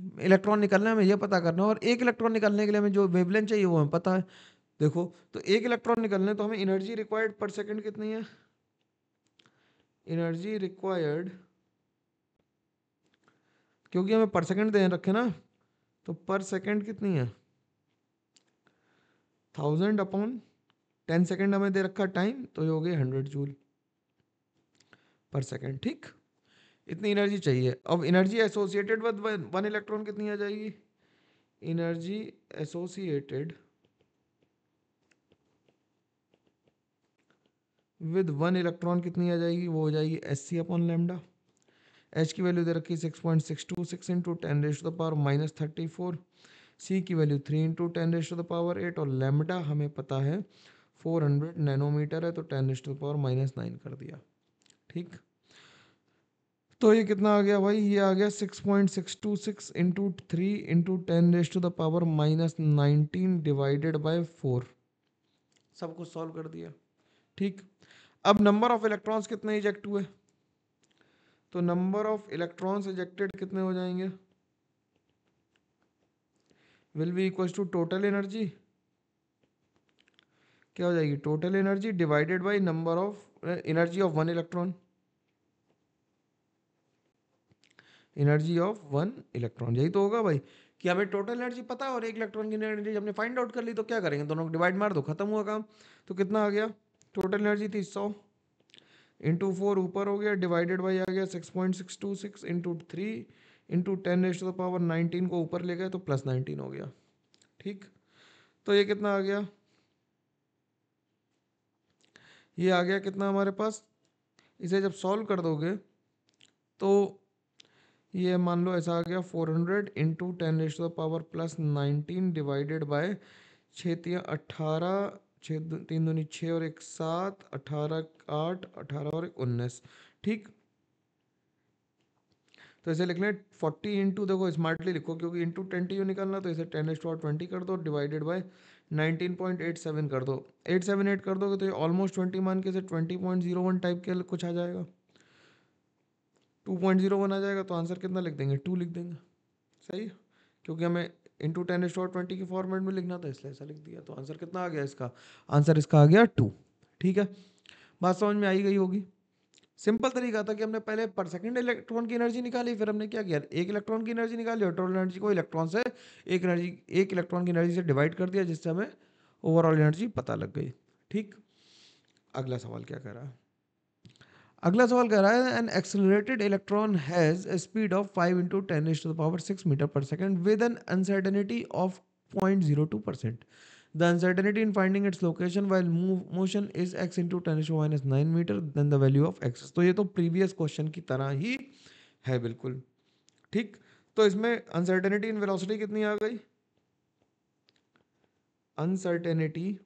इलेक्ट्रॉन निकलना है हमें यह पता करना है और एक इलेक्ट्रॉन निकलने के लिए हमें जो वेवलेंथ चाहिए वो हमें पता है देखो तो एक इलेक्ट्रॉन निकलने तो हमें एनर्जी रिक्वायर्ड पर सेकंड कितनी है एनर्जी रिक्वायर्ड क्योंकि हमें पर सेकंड दे रखे ना तो पर सेकंड कितनी है थाउजेंड अपॉन टेन सेकंड हमें दे रखा टाइम तो ये हो गई हंड्रेड जूल पर सेकंड ठीक इतनी एनर्जी चाहिए अब energy associated with one electron कितनी आ जाएगी energy associated with one electron कितनी आ जाएगी वो हो जाएगी S C upon lambda h की वैल्यू दे रखी six point six two six into ten raise to the power minus thirty four c की value three into ten raise to the power eight और लेमडा हमें पता है फोर हंड्रेड नैनोमीटर है तो ten raise to the power minus nine कर दिया ठीक तो ये कितना आ गया भाई ये आ गया six point six two six into three into ten raise to the power minus nineteen divided by four सब कुछ सॉल्व कर दिया ठीक अब नंबर ऑफ इलेक्ट्रॉन्स कितने इजेक्ट हुए तो नंबर ऑफ इलेक्ट्रॉन्स इजेक्टेड कितने हो जाएंगे will be equal to total energy क्या हो जाएगी total energy divided by number of energy of one electron energy of one electron यही तो होगा भाई कि हमें टोटल एनर्जी पता और एक इलेक्ट्रॉन की एनर्जी हमने फाइंड आउट कर ली तो क्या करेंगे दोनों को डिवाइड मार दो खत्म हुआ काम तो कितना आ गया टोटल एनर्जी थी सौ इंटू फोर ऊपर हो गया डिवाइडेड बाई आ गया six point six two six into three into ten the power nineteen को ऊपर ले गए तो प्लस नाइनटीन हो गया ठीक तो ये कितना आ गया ये आ गया कितना हमारे पास इसे जब सॉल्व कर दोगे तो ये मान लो ऐसा आ गया four hundred into ten to power plus nineteen divided by छः तीन अट्ठारह छः तीन दूनी छः और एक सात अठारह आठ अठारह और एक उन्नीस ठीक तो ऐसे लिख लें फोर्टी इंटू देखो स्मार्टली लिखो क्योंकि इंटू ट्वेंटी यू निकालना तो इसे टेन एस टू ट्वेंटी कर दो divided by nineteen point eight seven कर दो एट सेवन एट कर दोगे तो ये ऑलमोस्ट ट्वेंटी मान के इसे twenty point zero one type के कुछ आ जाएगा टू पॉइंट जीरो वन आ जाएगा तो आंसर कितना लिख देंगे टू लिख देंगे सही क्योंकि हमें इंटू टेन स्टॉट ट्वेंटी के फॉर्मेट में लिखना था इसलिए ऐसा लिख दिया तो आंसर कितना आ गया इसका आंसर इसका आ गया टू ठीक है बात समझ में आई गई होगी सिंपल तरीका था कि हमने पहले पर सेकंड इलेक्ट्रॉन की एनर्जी निकाली फिर हमने क्या किया एक इलेक्ट्रॉन की एनर्जी निकाली और टोटल एनर्जी को इलेक्ट्रॉन से एक एनर्जी एक इलेक्ट्रॉन की एनर्जी से डिवाइड कर दिया जिससे हमें ओवरऑल एनर्जी पता लग गई ठीक अगला सवाल क्या कह रहा है अगला सवाल कह रहा है an accelerated electron has speed of five into ten is to the six metre पर second with an uncertainty of point zero two percent the uncertainty in finding its location while move motion is x into ten is minus nine metre then the value of x तो ये तो प्रीवियस क्वेश्चन की तरह ही है बिल्कुल ठीक तो इसमें अनसर्टेनिटी इन वेलोसिटी कितनी आ गई अनसर्टेनिटी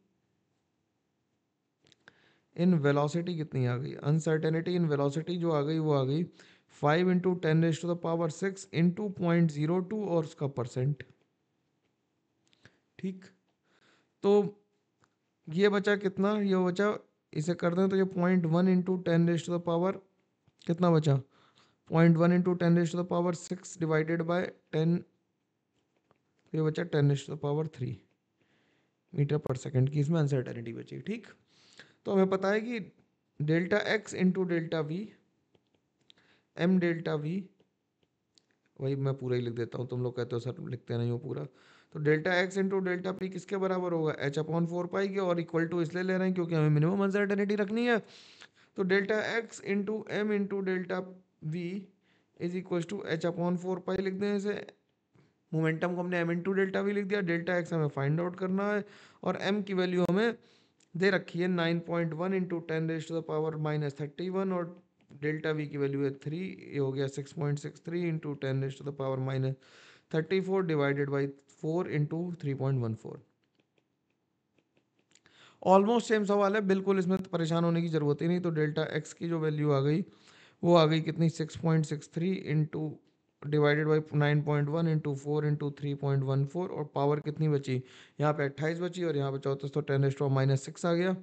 इन वेलोसिटी कितनी आ गई अनसर्टेनिटी इन वेलोसिटी जो आ गई वो आ गई five into ten raise to the power six into point zero two और उसका परसेंट ठीक तो ये बचा कितना ये बचा इसे कर दें तो ये point one into ten raise to the power कितना बचा point one into ten raise to the power six divided by ten ये बचा ten raise to the power three metre पर सेकेंड की इसमें अनसर्टेनिटी बची ठीक तो हमें पता है कि delta x into delta v m delta v वही मैं पूरा ही लिख देता हूँ तुम लोग कहते हो सर लिखते नहीं हो पूरा तो delta x into delta p किसके बराबर होगा एच अपॉन फोर पाई के और इक्वल टू इसलिए ले रहे हैं क्योंकि हमें मिनिमम अनसर्टेनिटी रखनी है तो delta x into M into delta v is equal to H upon four pi लिख दें इसे मोमेंटम को हमने एम इंटू डेल्टा वी लिख दिया डेल्टा एक्स हमें फाइंड आउट करना है और एम की वैल्यू हमें दे रखी है nine point one into ten raise to the power minus thirty one और डेल्टा वी की वैल्यू है थ्री ये हो गया six point six three into ten raise to the power minus thirty four divided by four into three point one four almost same सवाल है बिल्कुल इसमें तो परेशान होने की ज़रूरत ही नहीं तो डेल्टा एक्स की जो वैल्यू आ गई वो आ गई कितनी six point six three into divided by nine point one into four into three point one four और पावर कितनी बची यहाँ पे अट्ठाईस बची और यहाँ पे चौतीस तो टेन एस्ट्रो माइनस सिक्स आ गया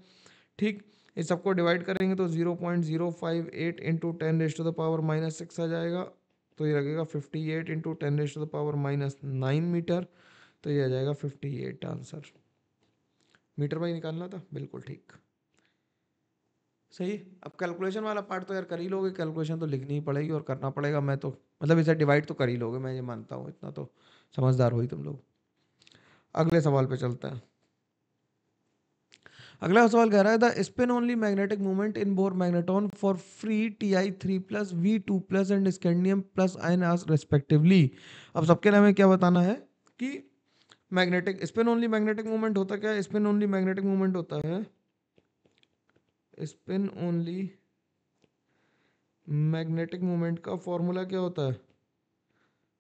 ठीक इस सबको डिवाइड करेंगे तो zero point zero five eight into ten rest the power minus six आ जाएगा तो ये लगेगा fifty eight into ten rest the power minus nine metre तो ये आ जाएगा fifty eight answer metre by निकालना था बिल्कुल ठीक सही अब कैलकुलेशन वाला पार्ट तो यार कर ही लोगे कैलकुलेशन तो लिखनी ही पड़ेगी और करना पड़ेगा मैं तो मतलब इसे डिवाइड तो कर ही लोगे मैं ये मानता हूँ इतना तो समझदार हो ही तुम लोग अगले सवाल पे चलते हैं अगला सवाल कह रहा है the spin only magnetic movement in Bohr magneton for free T I three plus V two plus and scandium plus ion as respectively अब सबके लिए हमें क्या बताना है कि magnetic spin only magnetic movement होता क्या है स्पिन ओनली मैग्नेटिक मूवमेंट होता है स्पिन ओनली मैग्नेटिक मोमेंट का फॉर्मूला क्या होता है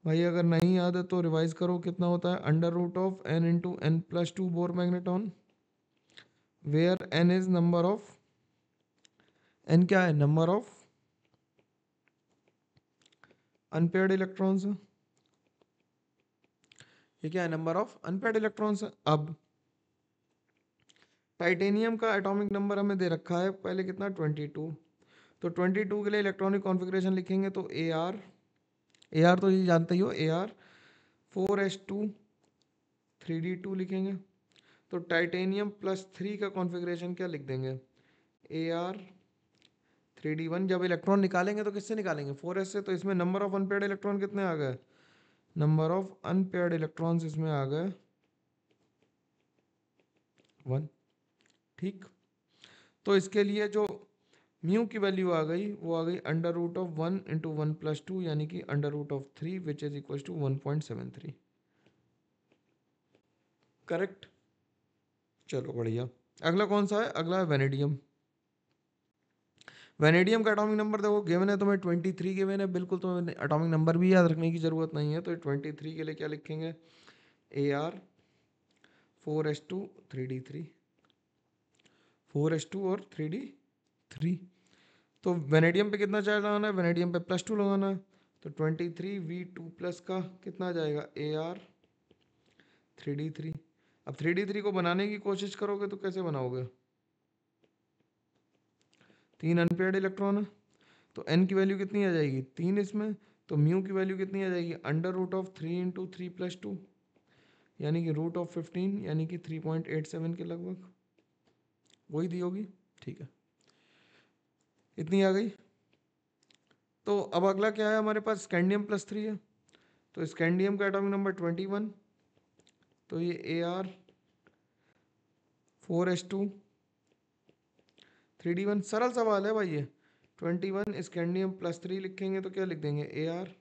भाई अगर नहीं याद है तो रिवाइज करो कितना होता है under root of N into N plus two Bohr magneton where N is number of N क्या है नंबर ऑफ अनपेड इलेक्ट्रॉन्स ये क्या है नंबर ऑफ अनपेड इलेक्ट्रॉन्स अब टाइटेनियम का एटॉमिक नंबर हमें दे रखा है पहले कितना ट्वेंटी टू तो ट्वेंटी टू के लिए इलेक्ट्रॉनिक कॉन्फ़िगरेशन लिखेंगे तो ए आर ए आर तो ये जानते ही हो A R four S two three D two लिखेंगे तो टाइटेनियम प्लस थ्री का कॉन्फ़िगरेशन क्या लिख देंगे A R three D one जब इलेक्ट्रॉन निकालेंगे तो किससे निकालेंगे फोर एस से तो इसमें नंबर ऑफ अनपेड इलेक्ट्रॉन कितने आ गए नंबर ऑफ अनपेड इलेक्ट्रॉन्स इसमें आ गए वन ठीक तो इसके लिए जो म्यू की वैल्यू आ गई वो आ गई under root of one into one plus two यानी कि under root of three which is equal to one point seven three correct चलो बढ़िया अगला कौन सा है अगला है वेनेडियम वेनेडियम का अटोमिक नंबर देखो गिवन है तुम्हें ट्वेंटी थ्री गिवन है बिल्कुल तुम्हें अटोमिक नंबर भी याद रखने की ज़रूरत नहीं है तो ट्वेंटी थ्री के लिए क्या लिखेंगे A R four S two three D three four S two और थ्री डी थ्री तो वेनेडियम पे कितना चार्ज लगाना है वेनेडियम पे प्लस टू लगाना है तो twenty three V two plus का कितना जाएगा A R three D three अब थ्री डी थ्री को बनाने की कोशिश करोगे तो कैसे बनाओगे तीन अनपेड इलेक्ट्रॉन है तो एन की वैल्यू कितनी आ जाएगी तीन इसमें तो म्यू की वैल्यू कितनी आ जाएगी under root of three into three plus two यानी कि रूट ऑफ फिफ्टीन यानी कि थ्री पॉइंट एट सेवन के लगभग वही दी होगी ठीक है इतनी आ गई तो अब अगला क्या है हमारे पास स्कैंडियम प्लस थ्री है तो स्कैंडियम का एटॉमिक नंबर ट्वेंटी वन तो ये A R four S two three D one सरल सवाल है भाई ये twenty one scandium plus three लिखेंगे तो क्या लिख देंगे ए आर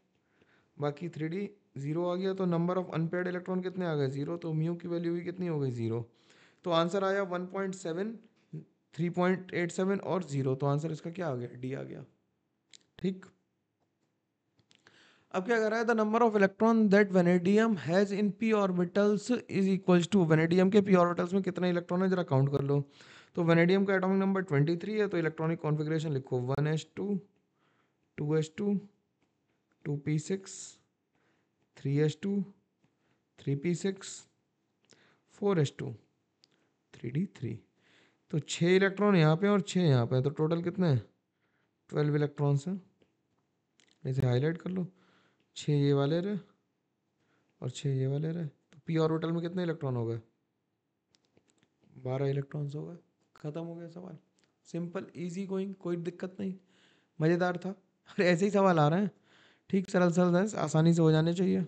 बाकी थ्री डी ज़ीरो आ गया तो नंबर ऑफ अनपेड इलेक्ट्रॉन कितने आ गए ज़ीरो तो म्यू की वैल्यू भी कितनी हो गई ज़ीरो तो आंसर आया one point seven three point eight seven और ज़ीरो तो आंसर इसका क्या आ गया डी आ गया ठीक अब क्या कर रहा है the number of electron that vanadium has in P orbitals is equal to vanadium के पी ऑर्बिटल्स में कितने इलेक्ट्रॉन है जरा काउंट कर लो तो वेनेडियम का एटॉमिक नंबर ट्वेंटी थ्री है तो इलेक्ट्रॉनिक कॉन्फिग्रेशन लिखो one S two two S two two P six three S two three P six four S two three D three तो छः इलेक्ट्रॉन यहाँ पे और छः यहाँ पे तो टोटल कितने हैं ट्वेल्व इलेक्ट्रॉन्स हैं ऐसे हाईलाइट कर लो छः ये वाले रहे और छः ये वाले रहे तो पी ऑर्बिटल में कितने इलेक्ट्रॉन हो गए बारह इलेक्ट्रॉन्स हो गए ख़त्म हो गया सवाल सिंपल इजी गोइंग कोई दिक्कत नहीं मज़ेदार था अरे ऐसे ही सवाल आ रहे हैं ठीक सरल सरल आसानी से हो जाने चाहिए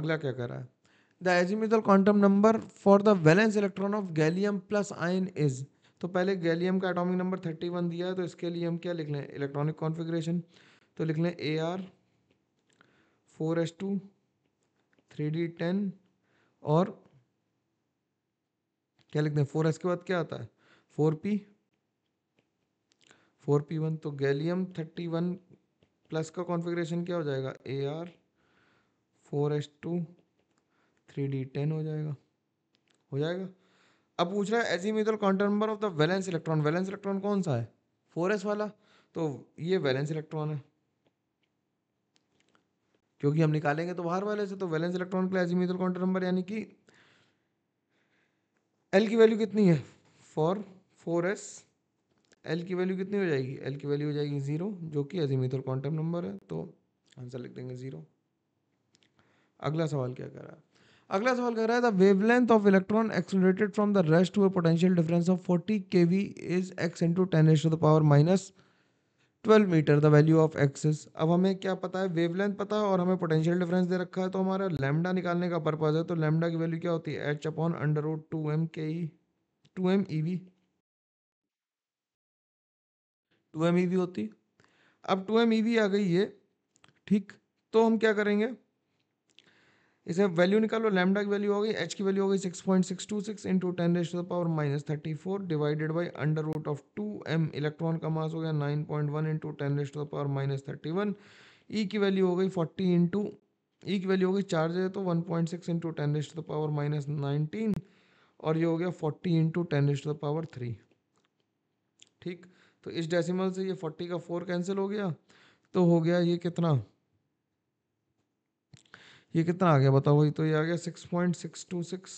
अगला क्या कर रहा है the azimuthal quantum number for the valence electron of gallium plus ion is तो पहले गैलियम का एटॉमिक नंबर थर्टी वन दिया है तो इसके लिए हम क्या लिख लें इलेक्ट्रॉनिक कॉन्फिग्रेशन तो लिख लें A R four S two three D ten और क्या लिख दें फोर एस के बाद क्या आता है four P four P one तो गैलियम थर्टी वन प्लस का कॉन्फिग्रेशन क्या हो जाएगा A R four S two three D ten हो जाएगा हो जाएगा अब पूछ रहा है quantum number of the valence electron valence electron कौन सा है फोर एस वाला तो ये वैलेंस इलेक्ट्रॉन है क्योंकि हम निकालेंगे तो बाहर वाले से तो वैलेंस इलेक्ट्रॉन का एजी एजीमीथल काउंटर नंबर यानी कि एल की वैल्यू कितनी है फॉर फोर एस एल की वैल्यू कितनी हो जाएगी एल की वैल्यू हो जाएगी ज़ीरो जो कि एजीमीथल क्वांटम नंबर है तो आंसर लिख देंगे ज़ीरो अगला सवाल क्या कह रहा है अगला सवाल कह रहा है the wavelength of electron accelerated from the rest to a potential difference of 40 V is x into ten H to the power minus twelve metre the value of x is अब हमें क्या पता है वेवलेंथ पता है और हमें पोटेंशियल डिफरेंस दे रखा है तो हमारा लेमडा निकालने का पर्पज है तो लेमडा की वैल्यू क्या होती है H upon under root two M K E two M E V two M E V होती अब टू एम ई वी आ गई है ठीक तो हम क्या करेंगे इसे वैल्यू निकालो लैमडा की वैल्यू e हो गई एच e की वैल्यू हो गई six point six two six into ten raise to the power minus thirty four divided by under root of two M electron का मास हो गया nine point one into ten raise to the power minus thirty one E की वैल्यू हो गई फोर्टी इंटू ई की वैल्यू हो गई चार्ज है तो one point six into ten raise to the power minus nineteen और ये हो गया forty into ten raise to the power three ठीक तो इस डेसिमल से ये फोर्टी का फोर कैंसिल हो गया तो हो गया ये कितना ये कितना आ गया बताओ वही तो ये आ गया six point six two six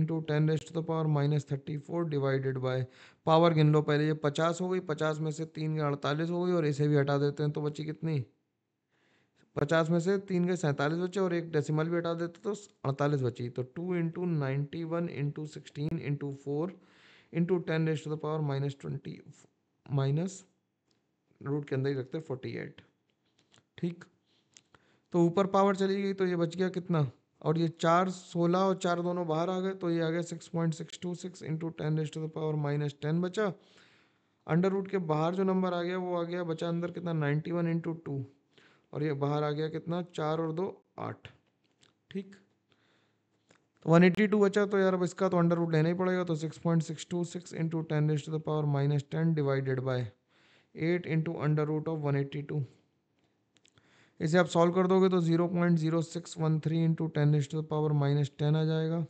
into ten raised to the power minus thirty four divided by power गिन लो पहले ये पचास हो गई पचास में से तीन के अड़तालीस हो गई और इसे भी हटा देते हैं तो बची कितनी पचास में से तीन के सैंतालीस बचे और एक डेसिमल भी हटा देते तो अड़तालीस बची तो two into ninety one into sixteen into four into ten raised to the power minus twenty minus root के अंदर ही रखते फोर्टी एट ठीक तो ऊपर पावर चली गई तो ये बच गया कितना और ये चार सोलह और चार दोनों बाहर आ गए तो ये आ गया six point six two six into ten raised to the power minus ten बचा अंडर रूट के बाहर जो नंबर आ गया वो आ गया बचा अंदर कितना नाइन्टी वन इंटू टू और ये बाहर आ गया कितना चार और दो आठ ठीक तो वन एट्टी टू बचा तो यार अब इसका तो अंडर रूट लेना ही पड़ेगा तो six point six two six into ten raised to the power minus ten divided by eight into under root of one eighty two इसे आप सॉल्व कर दोगे तो zero point zero six one three into ten is to the power minus ten आ जाएगा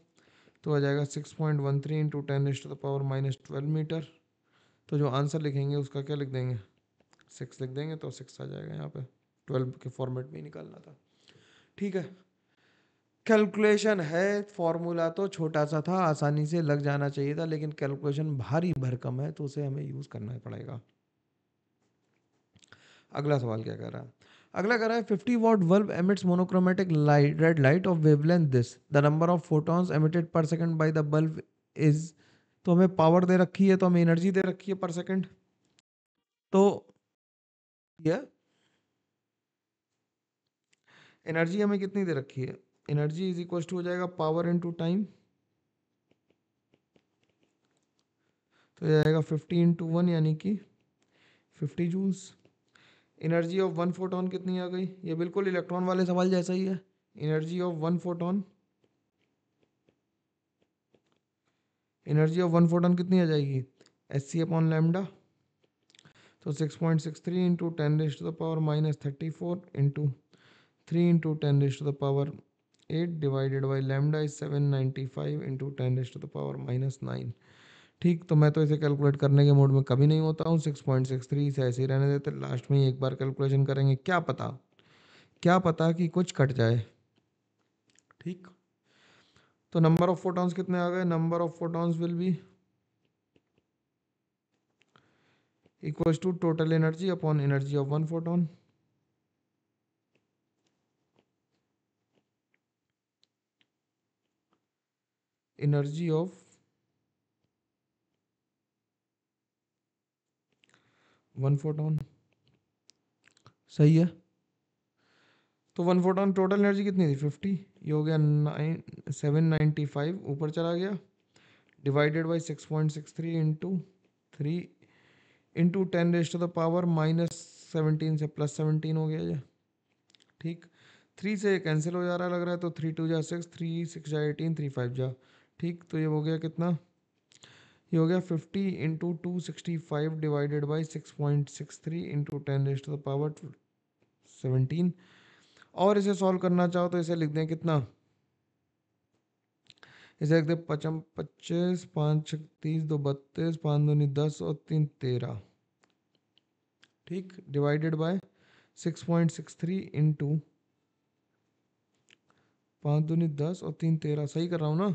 तो आ जाएगा six point one three into ten is to the power minus twelve metre तो जो आंसर लिखेंगे उसका क्या लिख देंगे सिक्स लिख देंगे तो सिक्स आ जाएगा यहाँ पे ट्वेल्व के फॉर्मेट में ही निकालना था ठीक है कैलकुलेशन है फॉर्मूला तो छोटा सा था आसानी से लग जाना चाहिए था लेकिन कैलकुलेशन भारी भरकम है तो उसे हमें यूज़ करना पड़ेगा अगला सवाल क्या कर रहा है अगला कह रहा है fifty watt bulb emits monochromatic light red light of wavelength this the number of photons emitted per second by the bulb is तो हमें पावर दे रखी है तो हमें एनर्जी दे रखी है पर सेकंड तो यह एनर्जी हमें कितनी दे रखी है एनर्जी इज इक्वल टू हो जाएगा पावर इन टाइम तो जाएगा फिफ्टी इंटू वन यानी कि fifty joules energy of one photon कितनी आ गई ये बिल्कुल इलेक्ट्रॉन वाले सवाल जैसा ही है energy of one photon energy of one photon कितनी आ जाएगी एस सी अपॉन लेमडा तो six point six three into ten raised to the power minus thirty four into three into ten raised to the power eight divided by lambda is seven ninety five into ten raised to the power minus nine ठीक, तो मैं तो इसे कैलकुलेट करने के मूड में कभी नहीं होता हूँ, सिक्स सिक्स पॉइंट थ्री इसे ऐसे ही रहने देते, लास्ट में ही एक बार कैलकुलेशन करेंगे, क्या पता? क्या पता कि कुछ कट जाए। ठीक? तो नंबर ऑफ फोटॉन्स कितने आ गए? Number of photons will be equals to total energy upon energy of one photon energy of one photon सही है तो वन फोटोन टोटल एनर्जी कितनी थी फिफ्टी ये हो गया नाइन सेवन नाइन्टी फाइव ऊपर चला गया divided by six point six three into three into ten raised to the power minus seventeen से प्लस सेवनटीन हो गया ये ठीक थ्री से कैंसिल हो जा रहा है लग रहा है तो थ्री टू जा सिक्स थ्री सिक्स जा एटीन थ्री फाइव जा ठीक तो ये हो गया कितना ये हो गया 50 into two sixty five divided by six point six three into ten raised to the power seventeen और इसे सॉल्व करना चाहो तो इसे लिख दें कितना इसे लिख दें पचम पच्चीस पाँच छत्तीस दो बत्तीस पाँच दो नी दस और तीन तेरह ठीक divided by six point six three into पाँच दो नी दस और तीन तेरह सही कर रहा हूँ ना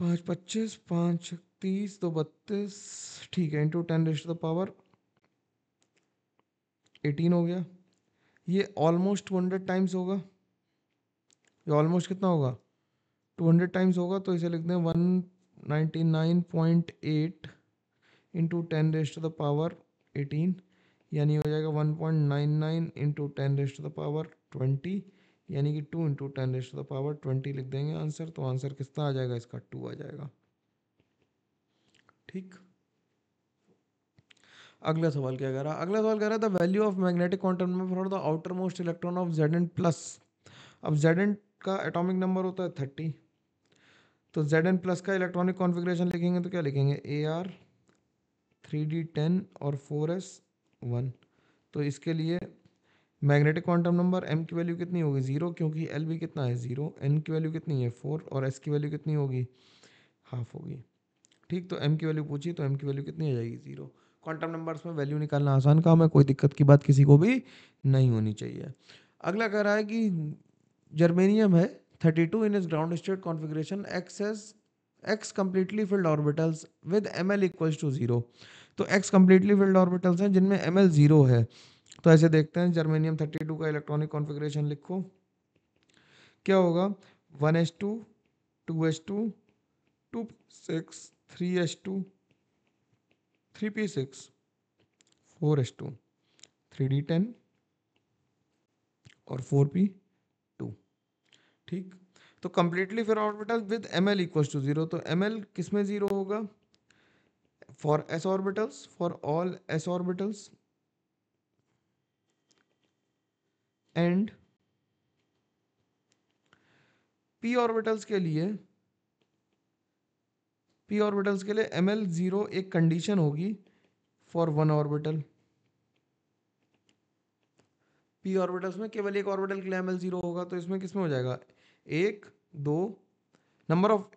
पाँच पच्चीस पाँच तीस दो बत्तीस ठीक है into ten rest the power eighteen हो गया ये ऑलमोस्ट टू हंड्रेड टाइम्स होगा ये ऑलमोस्ट कितना होगा टू हंड्रेड टाइम्स होगा तो इसे लिख दें one ninety nine point eight into ten rest the power eighteen यानी हो जाएगा one point nine nine into ten rest the power twenty यानी कि two into ten rest the power twenty लिख देंगे आंसर तो आंसर किसका आ जाएगा इसका टू आ जाएगा ठीक अगला सवाल क्या कह रहा है अगला सवाल कह रहा the value of magnetic quantum for the outermost electron of Z N plus अब जेड एंड का एटॉमिक नंबर होता है थर्टी तो जेड एंड प्लस का इलेक्ट्रॉनिक कॉन्फ़िगरेशन लिखेंगे तो क्या लिखेंगे A R three D ten और फोर एस वन तो इसके लिए मैग्नेटिक क्वांटम नंबर एम की वैल्यू कितनी होगी जीरो क्योंकि एल भी कितना है जीरो एन की वैल्यू कितनी है फोर और एस की वैल्यू कितनी होगी हाफ होगी ठीक तो एम की वैल्यू पूछी तो एम की वैल्यू कितनी आ जाएगी जीरो क्वांटम नंबर्स में वैल्यू निकालना आसान काम है कोई दिक्कत की बात किसी को भी नहीं होनी चाहिए अगला कह रहा है कि जर्मेनियम है in is ground state configuration X x X completely filled orbitals with M L equals to zero तो एक्स कम्प्लीटली फिल्ड ऑर्बिटल्स हैं जिनमें एम एल जीरो है तो ऐसे देखते हैं जर्मेनियम थर्टी टू का इलेक्ट्रॉनिक कॉन्फ़िगरेशन लिखो क्या होगा one S two two S two two six three S two three P six four S two three D ten और फोर पी टू ठीक तो कम्प्लीटली फिर orbital with M L equal to zero तो एम एल किस में जीरो होगा for S orbitals for all S orbitals and P orbitals के लिए पी ऑर्बिटल्स के लिए एम एल ज़ीरो एक कंडीशन होगी for one orbital P orbitals में केवल एक ऑर्बिटल के लिए एम एल ज़ीरो होगा तो इसमें किसमें हो जाएगा एक दो नंबर ऑफ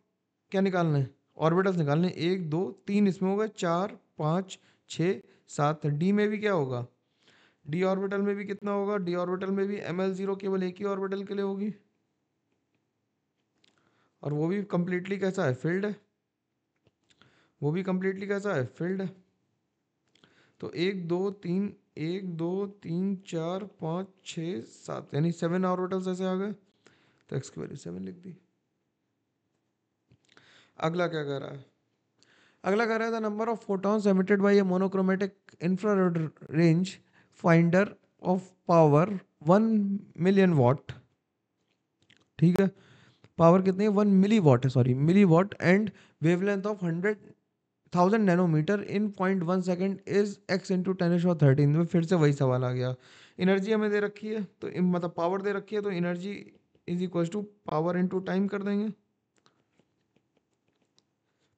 क्या निकालना है ऑर्बिटल्स निकालने एक दो तीन इसमें होगा चार पाँच छः सात डी में भी क्या होगा डी ऑर्बिटल में भी कितना होगा डी ऑर्बिटल में भी एम एल जीरो केवल एक ही ऑर्बिटल के लिए होगी और वो भी कंप्लीटली कैसा है फील्ड है वो भी कंप्लीटली कैसा है फील्ड है तो एक दो तीन एक दो तीन चार पाँच छः सात यानी सेवन ऑर्बिटल्स ऐसे आ गए तो एक्स की वैल्यू सेवन लिख दी अगला क्या कह रहा है अगला कह रहा है the number of photons emitted by a monochromatic infrared range finder of power one million watt ठीक है पावर कितनी है वन मिली वॉट है sorry milli watt and wavelength of hundred thousand nanometre in point one second is x into ten raise thirteen में फिर से वही सवाल आ गया एनर्जी हमें दे रखी है तो मतलब पावर दे रखी है तो energy is equal to power into time कर देंगे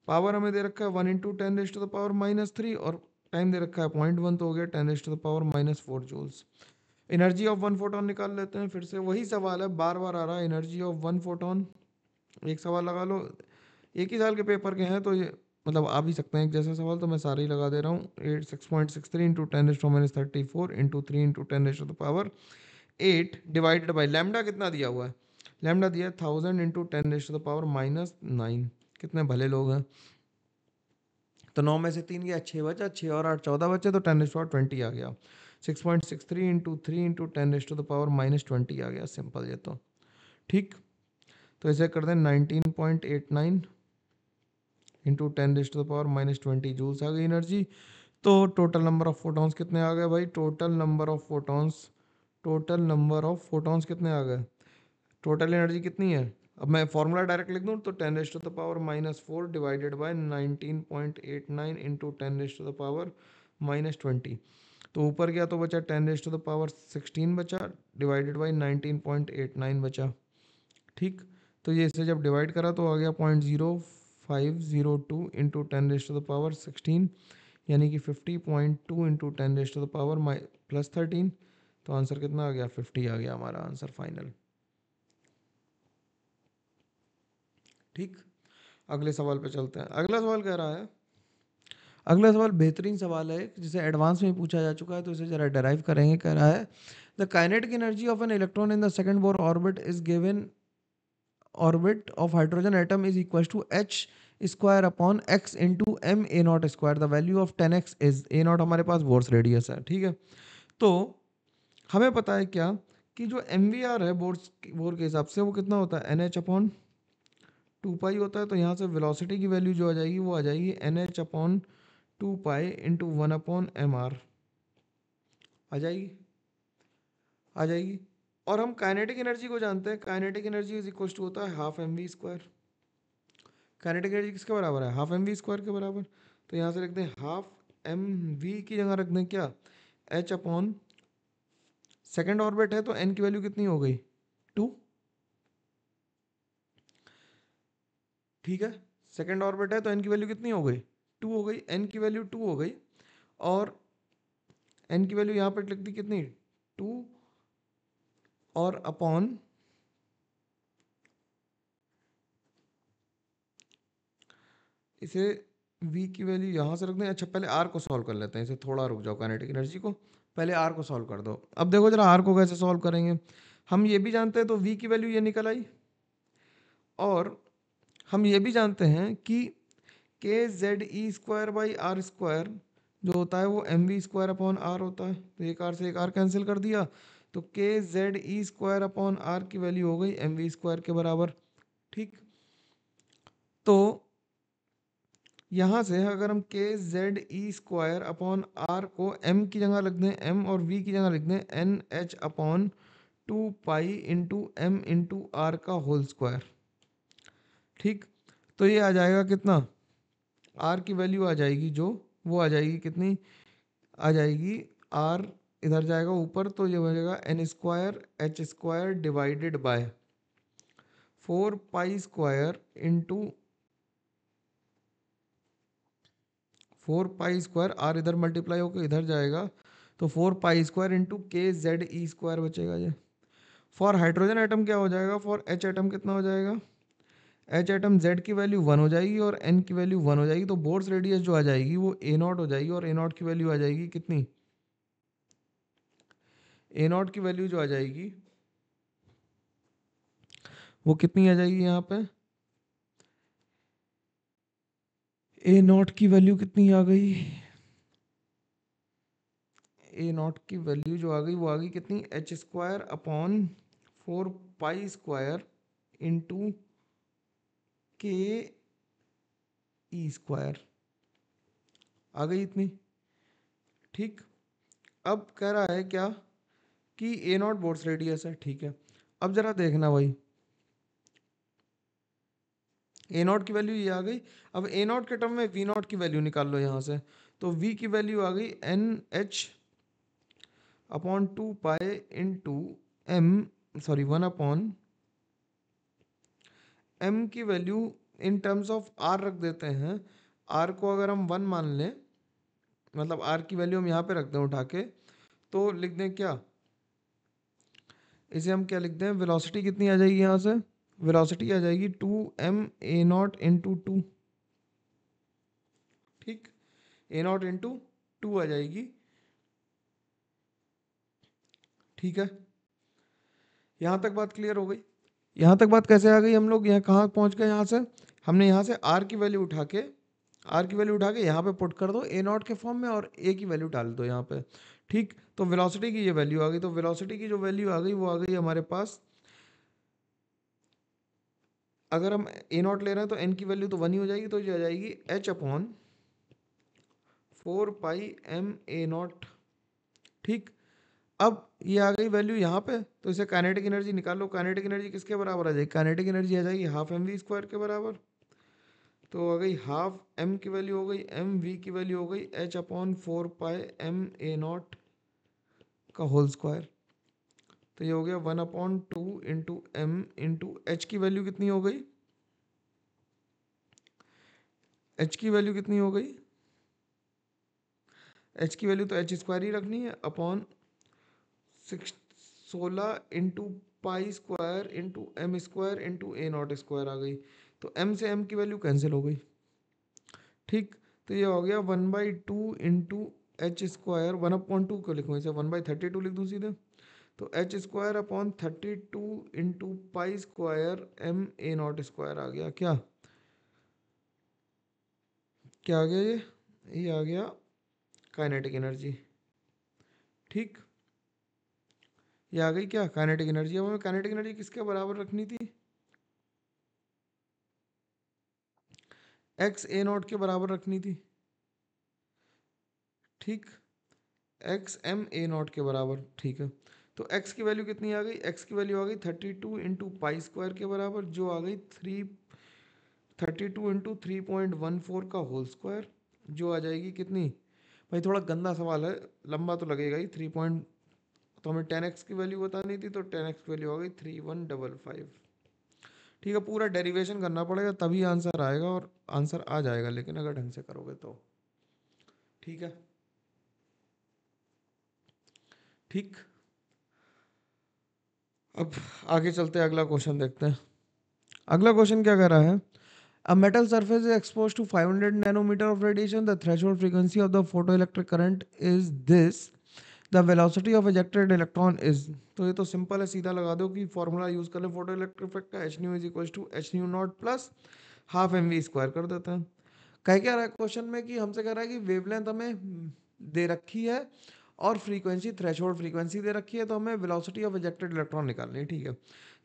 पावर हमें दे रखा है one into ten raised to the power minus three और टाइम दे रखा है पॉइंट वन तो हो गया ten raise to the power minus four joules energy of one photon निकाल लेते हैं फिर से वही सवाल है बार बार आ रहा है एनर्जी ऑफ वन फोटोन एक सवाल लगा लो एक ही साल के पेपर के हैं तो ये मतलब आ भी सकते हैं एक जैसा सवाल तो मैं सारे ही लगा दे रहा हूँ at six point six three into ten H to minus thirty four into three into ten raise to the power eight divided by lambda कितना दिया हुआ है लेमडा दिया है thousand into ten H to the power minus nine कितने भले लोग हैं तो नौ में से तीन गया छः बचा छः और आठ चौदह बचे तो टेन इज पावर ट्वेंटी आ गया six point six three into three into ten is to the power minus twenty आ गया सिंपल ये तो ठीक तो ऐसे कर दें nineteen point eight nine into ten is to the power minus twenty joules आ गई एनर्जी तो टोटल नंबर ऑफ फोटॉन्स कितने आ गए भाई total number of photons total number of photons कितने आ गए टोटल एनर्जी कितनी है अब मैं फॉर्मूला डायरेक्ट लिख दूँ तो ten raise to the power minus four divided by nineteen point eight nine into ten raise to the power minus twenty तो ऊपर गया तो बचा ten raise to the power sixteen बचा divided by nineteen point eight nine बचा ठीक तो ये इसे जब डिवाइड करा तो आ गया point zero five zero two into ten raise to the power sixteen यानी कि fifty point two into ten raised to the power plus thirteen तो आंसर कितना आ गया फिफ्टी आ गया हमारा आंसर फाइनल ठीक अगले सवाल पे चलते हैं अगला सवाल कह रहा है अगला सवाल बेहतरीन सवाल है जिसे एडवांस में पूछा जा चुका है तो इसे जरा डराइव करेंगे कह रहा है the kinetic energy of an electron in the second Bohr orbit is given orbit of hydrogen atom is equal to H square upon X into M A naught square the value of ten X is A naught हमारे पास बोर्स रेडियस है ठीक है तो हमें पता है क्या कि जो एम वी आर है बोर्स बोर के हिसाब से वो कितना होता है N H upon two pi होता है तो यहाँ से वेलोसिटी की वैल्यू जो आ जाएगी वो आ जाएगी N H upon two pi into one upon M R आ जाएगी आ जाएगी और हम काइनेटिक एनर्जी को जानते हैं kinetic energy is equal to होता है half M V square kinetic energy किसके बराबर है हाफ एम वी स्क्वायर के बराबर तो यहाँ से रख दें हाफ एम वी की जगह रख दें क्या एच अपॉन सेकेंड ऑर्बिट है तो एन की वैल्यू कितनी हो गई टू ठीक है सेकेंड ऑर्बिट है तो एन की वैल्यू कितनी हो गई टू हो गई एन की वैल्यू टू हो गई और एन की वैल्यू यहाँ पर लिख दी कितनी टू और अपॉन इसे v की वैल्यू यहाँ से रख दें अच्छा पहले r को सॉल्व कर लेते हैं इसे थोड़ा रुक जाओ काइनेटिक एनर्जी को पहले r को सॉल्व कर दो अब देखो जरा r को कैसे सॉल्व करेंगे हम ये भी जानते हैं तो v की वैल्यू ये निकल आई और हम ये भी जानते हैं कि K Z E square by are square जो होता है वो M V square upon R होता है तो एक आर से एक आर कैंसिल कर दिया तो K Z E square upon R की वैल्यू हो गई एम वी स्क्वायर के बराबर ठीक तो यहाँ से अगर हम K Z E square upon R को एम की जगह लिख दें एम और वी की जगह लिख दें N H upon two pi into M into R का होल स्क्वायर ठीक तो ये आ जाएगा कितना आर की वैल्यू आ जाएगी जो वो आ जाएगी कितनी आ जाएगी आर इधर जाएगा ऊपर तो ये हो जाएगा N square H square divided by four pi square into four pi square R इधर मल्टीप्लाई होकर इधर जाएगा तो four pi square into K Z E square बचेगा ये फॉर हाइड्रोजन आइटम क्या हो जाएगा फॉर एच आइटम कितना हो जाएगा एच एटम जेड की वैल्यू वन हो जाएगी और एन की वैल्यू वन हो जाएगी तो बोर्ड्स रेडियस जो आ जाएगी वो ए नॉट हो जाएगी और ए नॉट की वैल्यू आ जाएगी कितनी ए नॉट की वैल्यू जो आ जाएगी वो कितनी आ जाएगी यहाँ पे ए नॉट की वैल्यू कितनी आ गई ए नॉट की वैल्यू जो आ गई वो आ गई कितनी H square upon four pi square into K E square आ गई इतनी ठीक अब कह रहा है क्या कि ए नॉट बोर्ड्स रेडियस है ठीक है अब ज़रा देखना भाई ए नॉट की वैल्यू ये आ गई अब ए नॉट के टर्म में वी नॉट की वैल्यू निकाल लो यहां से तो वी की वैल्यू आ गई N H upon two pi into M sorry one upon M की value in terms of R रख देते हैं आर को अगर हम वन मान लें मतलब आर की वैल्यू हम यहाँ पे रख दें उठा के तो लिख दें क्या इसे हम क्या लिख दें वेलोसिटी कितनी आ जाएगी यहाँ से वेलोसिटी आ जाएगी two M A naught into two ठीक ए नॉट इंटू टू आ जाएगी ठीक है यहाँ तक बात क्लियर हो गई यहाँ तक बात कैसे आ गई हम लोग यहाँ कहाँ पहुँच गए यहाँ से हमने यहाँ से आर की वैल्यू उठा के आर की वैल्यू उठा के यहाँ पे पुट कर दो ए नॉट के फॉर्म में और ए की वैल्यू डाल दो यहाँ पे ठीक तो वेलोसिटी की ये वैल्यू आ गई तो वेलोसिटी की जो वैल्यू आ गई वो आ गई हमारे पास अगर हम ए नॉट ले रहे हैं तो एन की वैल्यू तो वन ही हो जाएगी तो ये आ जाएगी H upon four pi M A naught ठीक अब ये आ गई वैल्यू यहाँ पे तो इसे काइनेटिक एनर्जी निकालो काइनेटिक एनर्जी किसके बराबर आ जाएगी काइनेटिक एनर्जी आ जाएगी हाफ एम वी स्क्वायर के बराबर तो आ गई हाफ एम की वैल्यू हो गई एम वी की वैल्यू हो गई H upon four pi M A naught का होल स्क्वायर तो ये हो गया one upon two into M into H की वैल्यू कितनी हो गई एच की वैल्यू कितनी हो गई एच की वैल्यू तो एच स्क्वायर ही रखनी है अपॉन सोलह into pi square into M square into A naught square आ गई तो एम से एम की वैल्यू कैंसिल हो गई ठीक तो ये हो गया one by two into H square one upon two क्यों लिखूँ वन बाई थर्टी टू लिख दूँ सीधे तो H square upon thirty two into pi square M A naught square आ गया क्या क्या आ गया ये ये आ गया काइनेटिक एनर्जी ठीक ये आ गई क्या काइनेटिक एनर्जी अब हमें काइनेटिक एनर्जी किसके बराबर रखनी थी एक्स ए नॉट के बराबर रखनी थी ठीक एक्स एम ए नॉट के बराबर ठीक है तो एक्स की वैल्यू कितनी आ गई एक्स की वैल्यू आ गई thirty two into pi square के बराबर जो आ गई three thirty two into three point one four का होल स्क्वायर जो आ जाएगी कितनी भाई थोड़ा गंदा सवाल है लंबा तो लगेगा ही थ्री पॉइंट तो हमें टेन एक्स की वैल्यू बतानी थी तो टेन एक्स की वैल्यू आ गई थ्री वन डबल फाइव ठीक है पूरा डेरिवेशन करना पड़ेगा तभी आंसर आएगा और आंसर आ जाएगा लेकिन अगर ढंग से करोगे तो ठीक है ठीक अब आगे चलते हैं अगला क्वेश्चन देखते हैं अगला क्वेश्चन क्या कह रहा है a metal surface is exposed to 500 of radiation radiation. The threshold frequency of the photoelectric current is this the velocity of ejected electron is तो ये तो सिंपल है सीधा लगा दो कि फॉर्मूला यूज़ कर लें फोटो इलेक्ट्रिक इफेक्ट का H nu is equal to H nu naught plus half M V square कर देते हैं कह क्या रहा है क्वेश्चन में कि हमसे कह रहा है कि वेवलेंथ हमें दे रखी है और फ्रीक्वेंसी थ्रेश फ्रीक्वेंसी दे रखी है तो हमें वेलोसिटी ऑफ एजेक्टेड इलेक्ट्रॉन निकालनी है ठीक है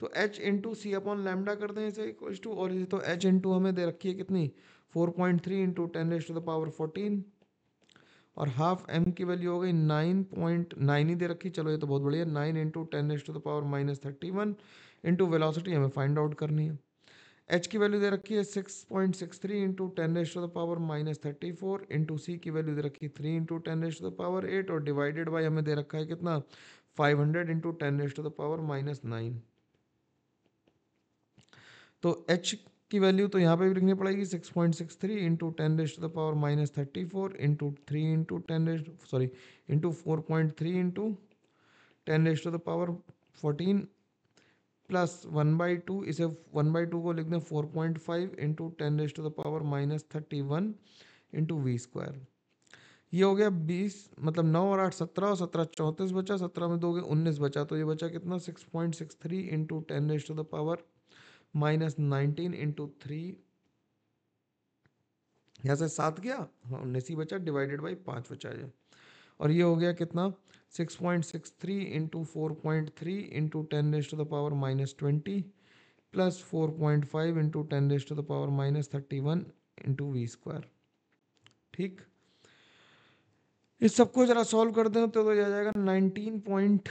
तो H into C upon lambda करते हैं इसे इक्वल टू और ये तो एच इंटू हमें दे रखी है कितनी four point three into ten raise to the power fourteen और हाफ एम की वैल्यू हो गई नाइन पॉइंट नाइन ही दे रखी चलो ये तो बहुत बढ़िया nine into ten H to the power minus thirty one into velocity हमें फाइंड आउट करनी है एच की वैल्यू दे रखी है six point six three into ten H to the power minus thirty four into c की वैल्यू दे रखी है three into ten raise to the power eight और डिवाइडेड बाई हमें दे रखा है कितना five hundred into ten H to the power minus nine तो एच की वैल्यू तो यहाँ पे भी लिखनी पड़ेगी six point six three into ten rest the power minus thirty four into three into ten raise sorry into four point three into ten to the power fourteen plus one by two इसे वन बाई टू को लिख दें four point five into ten to the power minus thirty one into V square ये हो गया बीस मतलब नौ और आठ सत्रह और सत्रह चौंतीस बचा सत्रह में दो गए उन्नीस बचा तो ये बचा कितना six point six three into ten to the power minus nineteen into three यहाँ से सात गया हाँ उन्नीस ही बचा डिवाइडेड बाई पाँच बचा है और ये हो गया कितना six point six three into four point three into ten raised to the power minus twenty plus four point five into ten raised to the power minus thirty one into V square ठीक इस सबको ज़रा सॉल्व कर दें तो, तो जाएगा nineteen point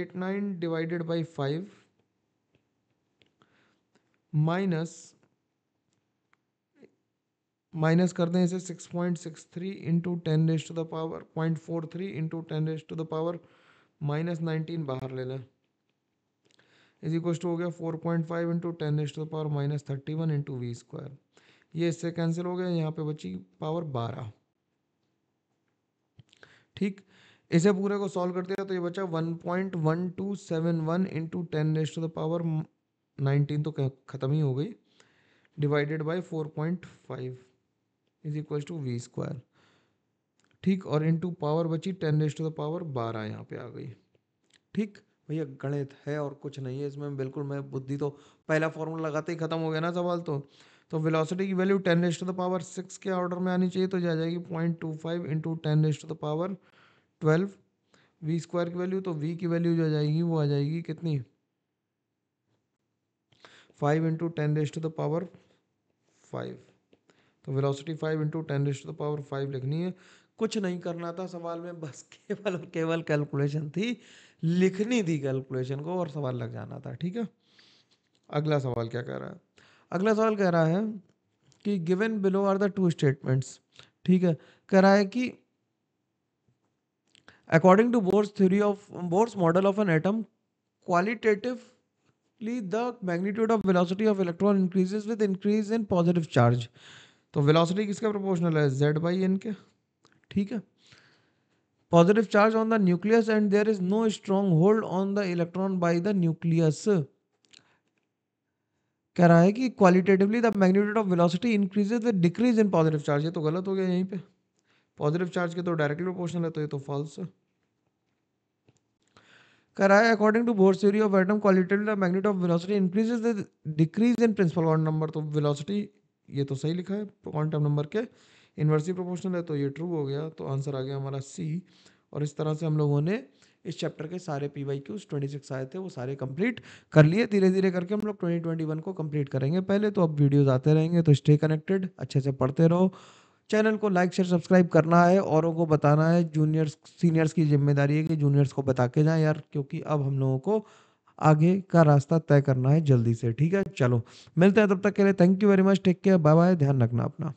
eight nine divided by five minus minus कर दें इसे six point six three into ten raise to the power point four three into ten raise to the power minus nineteen बाहर ले लें इज इक्वल टू हो गया four point five into ten raise to the power minus thirty one into V square ये इससे कैंसिल हो गया यहाँ पे बची पावर बारह ठीक इसे पूरे को सॉल्व करते हैं तो ये बचा one point one two seven one into ten raise to the power nineteen तो ख़त्म ही हो गई divided by four point five is equal to V square ठीक और इन टू पावर बची ten raise to the power बारह यहाँ पे आ गई ठीक भैया गणित है और कुछ नहीं है इसमें बिल्कुल मैं बुद्धि तो पहला फॉर्मूला लगाते ही खत्म हो गया ना सवाल तो तो वेलोसिटी की value ten raise to the power six के ऑर्डर में आनी चाहिए तो जा जाएगी point two five into ten raise to the power twelve V square की वैल्यू तो वी की वैल्यू जो आ जाएगी वो आ जाएगी कितनी five into ten raise to the power five तो velocity five into ten raise to the power five लिखनी है कुछ नहीं करना था सवाल में बस केवल और केवल कैलकुलेशन थी लिखनी थी कैलकुलेशन को और सवाल लग जाना था ठीक है अगला सवाल क्या कह रहा है अगला सवाल कह रहा है कि given below are the two statements ठीक है कह रहा है कि according to Bohr's theory of Bohr's model of an atom qualitative the magnitude of velocity of electron increases with increase in positive charge तो velocity किसका proportional है z by n के ठीक है positive charge on the nucleus and there is no strong hold on the electron by the nucleus कह रहा है कि qualitatively the magnitude of velocity increases with decrease in positive charge ये तो गलत हो गया यहीं पे पॉजिटिव चार्ज के तो डायरेक्टली प्रोपोर्शनल है तो ये तो फॉल्स है कराया according to Bohr's theory of atom qualitative magnitude of velocity increases the decrease in principal quantum number तो वेलोसिटी ये तो सही लिखा है क्वांटम नंबर के इन्वर्सली प्रोपोर्शनल है तो ये ट्रू हो गया तो आंसर आ गया हमारा सी और इस तरह से हम लोगों ने इस चैप्टर के सारे P Y Qs twenty six आए थे वो सारे कंप्लीट कर लिए धीरे धीरे करके हम लोग ट्वेंटी ट्वेंटी वन को कंप्लीट करेंगे पहले तो अब वीडियोज आते रहेंगे तो स्टे कनेक्टेड अच्छे से पढ़ते रहो चैनल को लाइक शेयर सब्सक्राइब करना है औरों को बताना है जूनियर्स सीनियर्स की जिम्मेदारी है कि जूनियर्स को बता के जाएं यार क्योंकि अब हम लोगों को आगे का रास्ता तय करना है जल्दी से ठीक है चलो मिलते हैं तब तक के लिए thank you very much take care bye bye ध्यान रखना अपना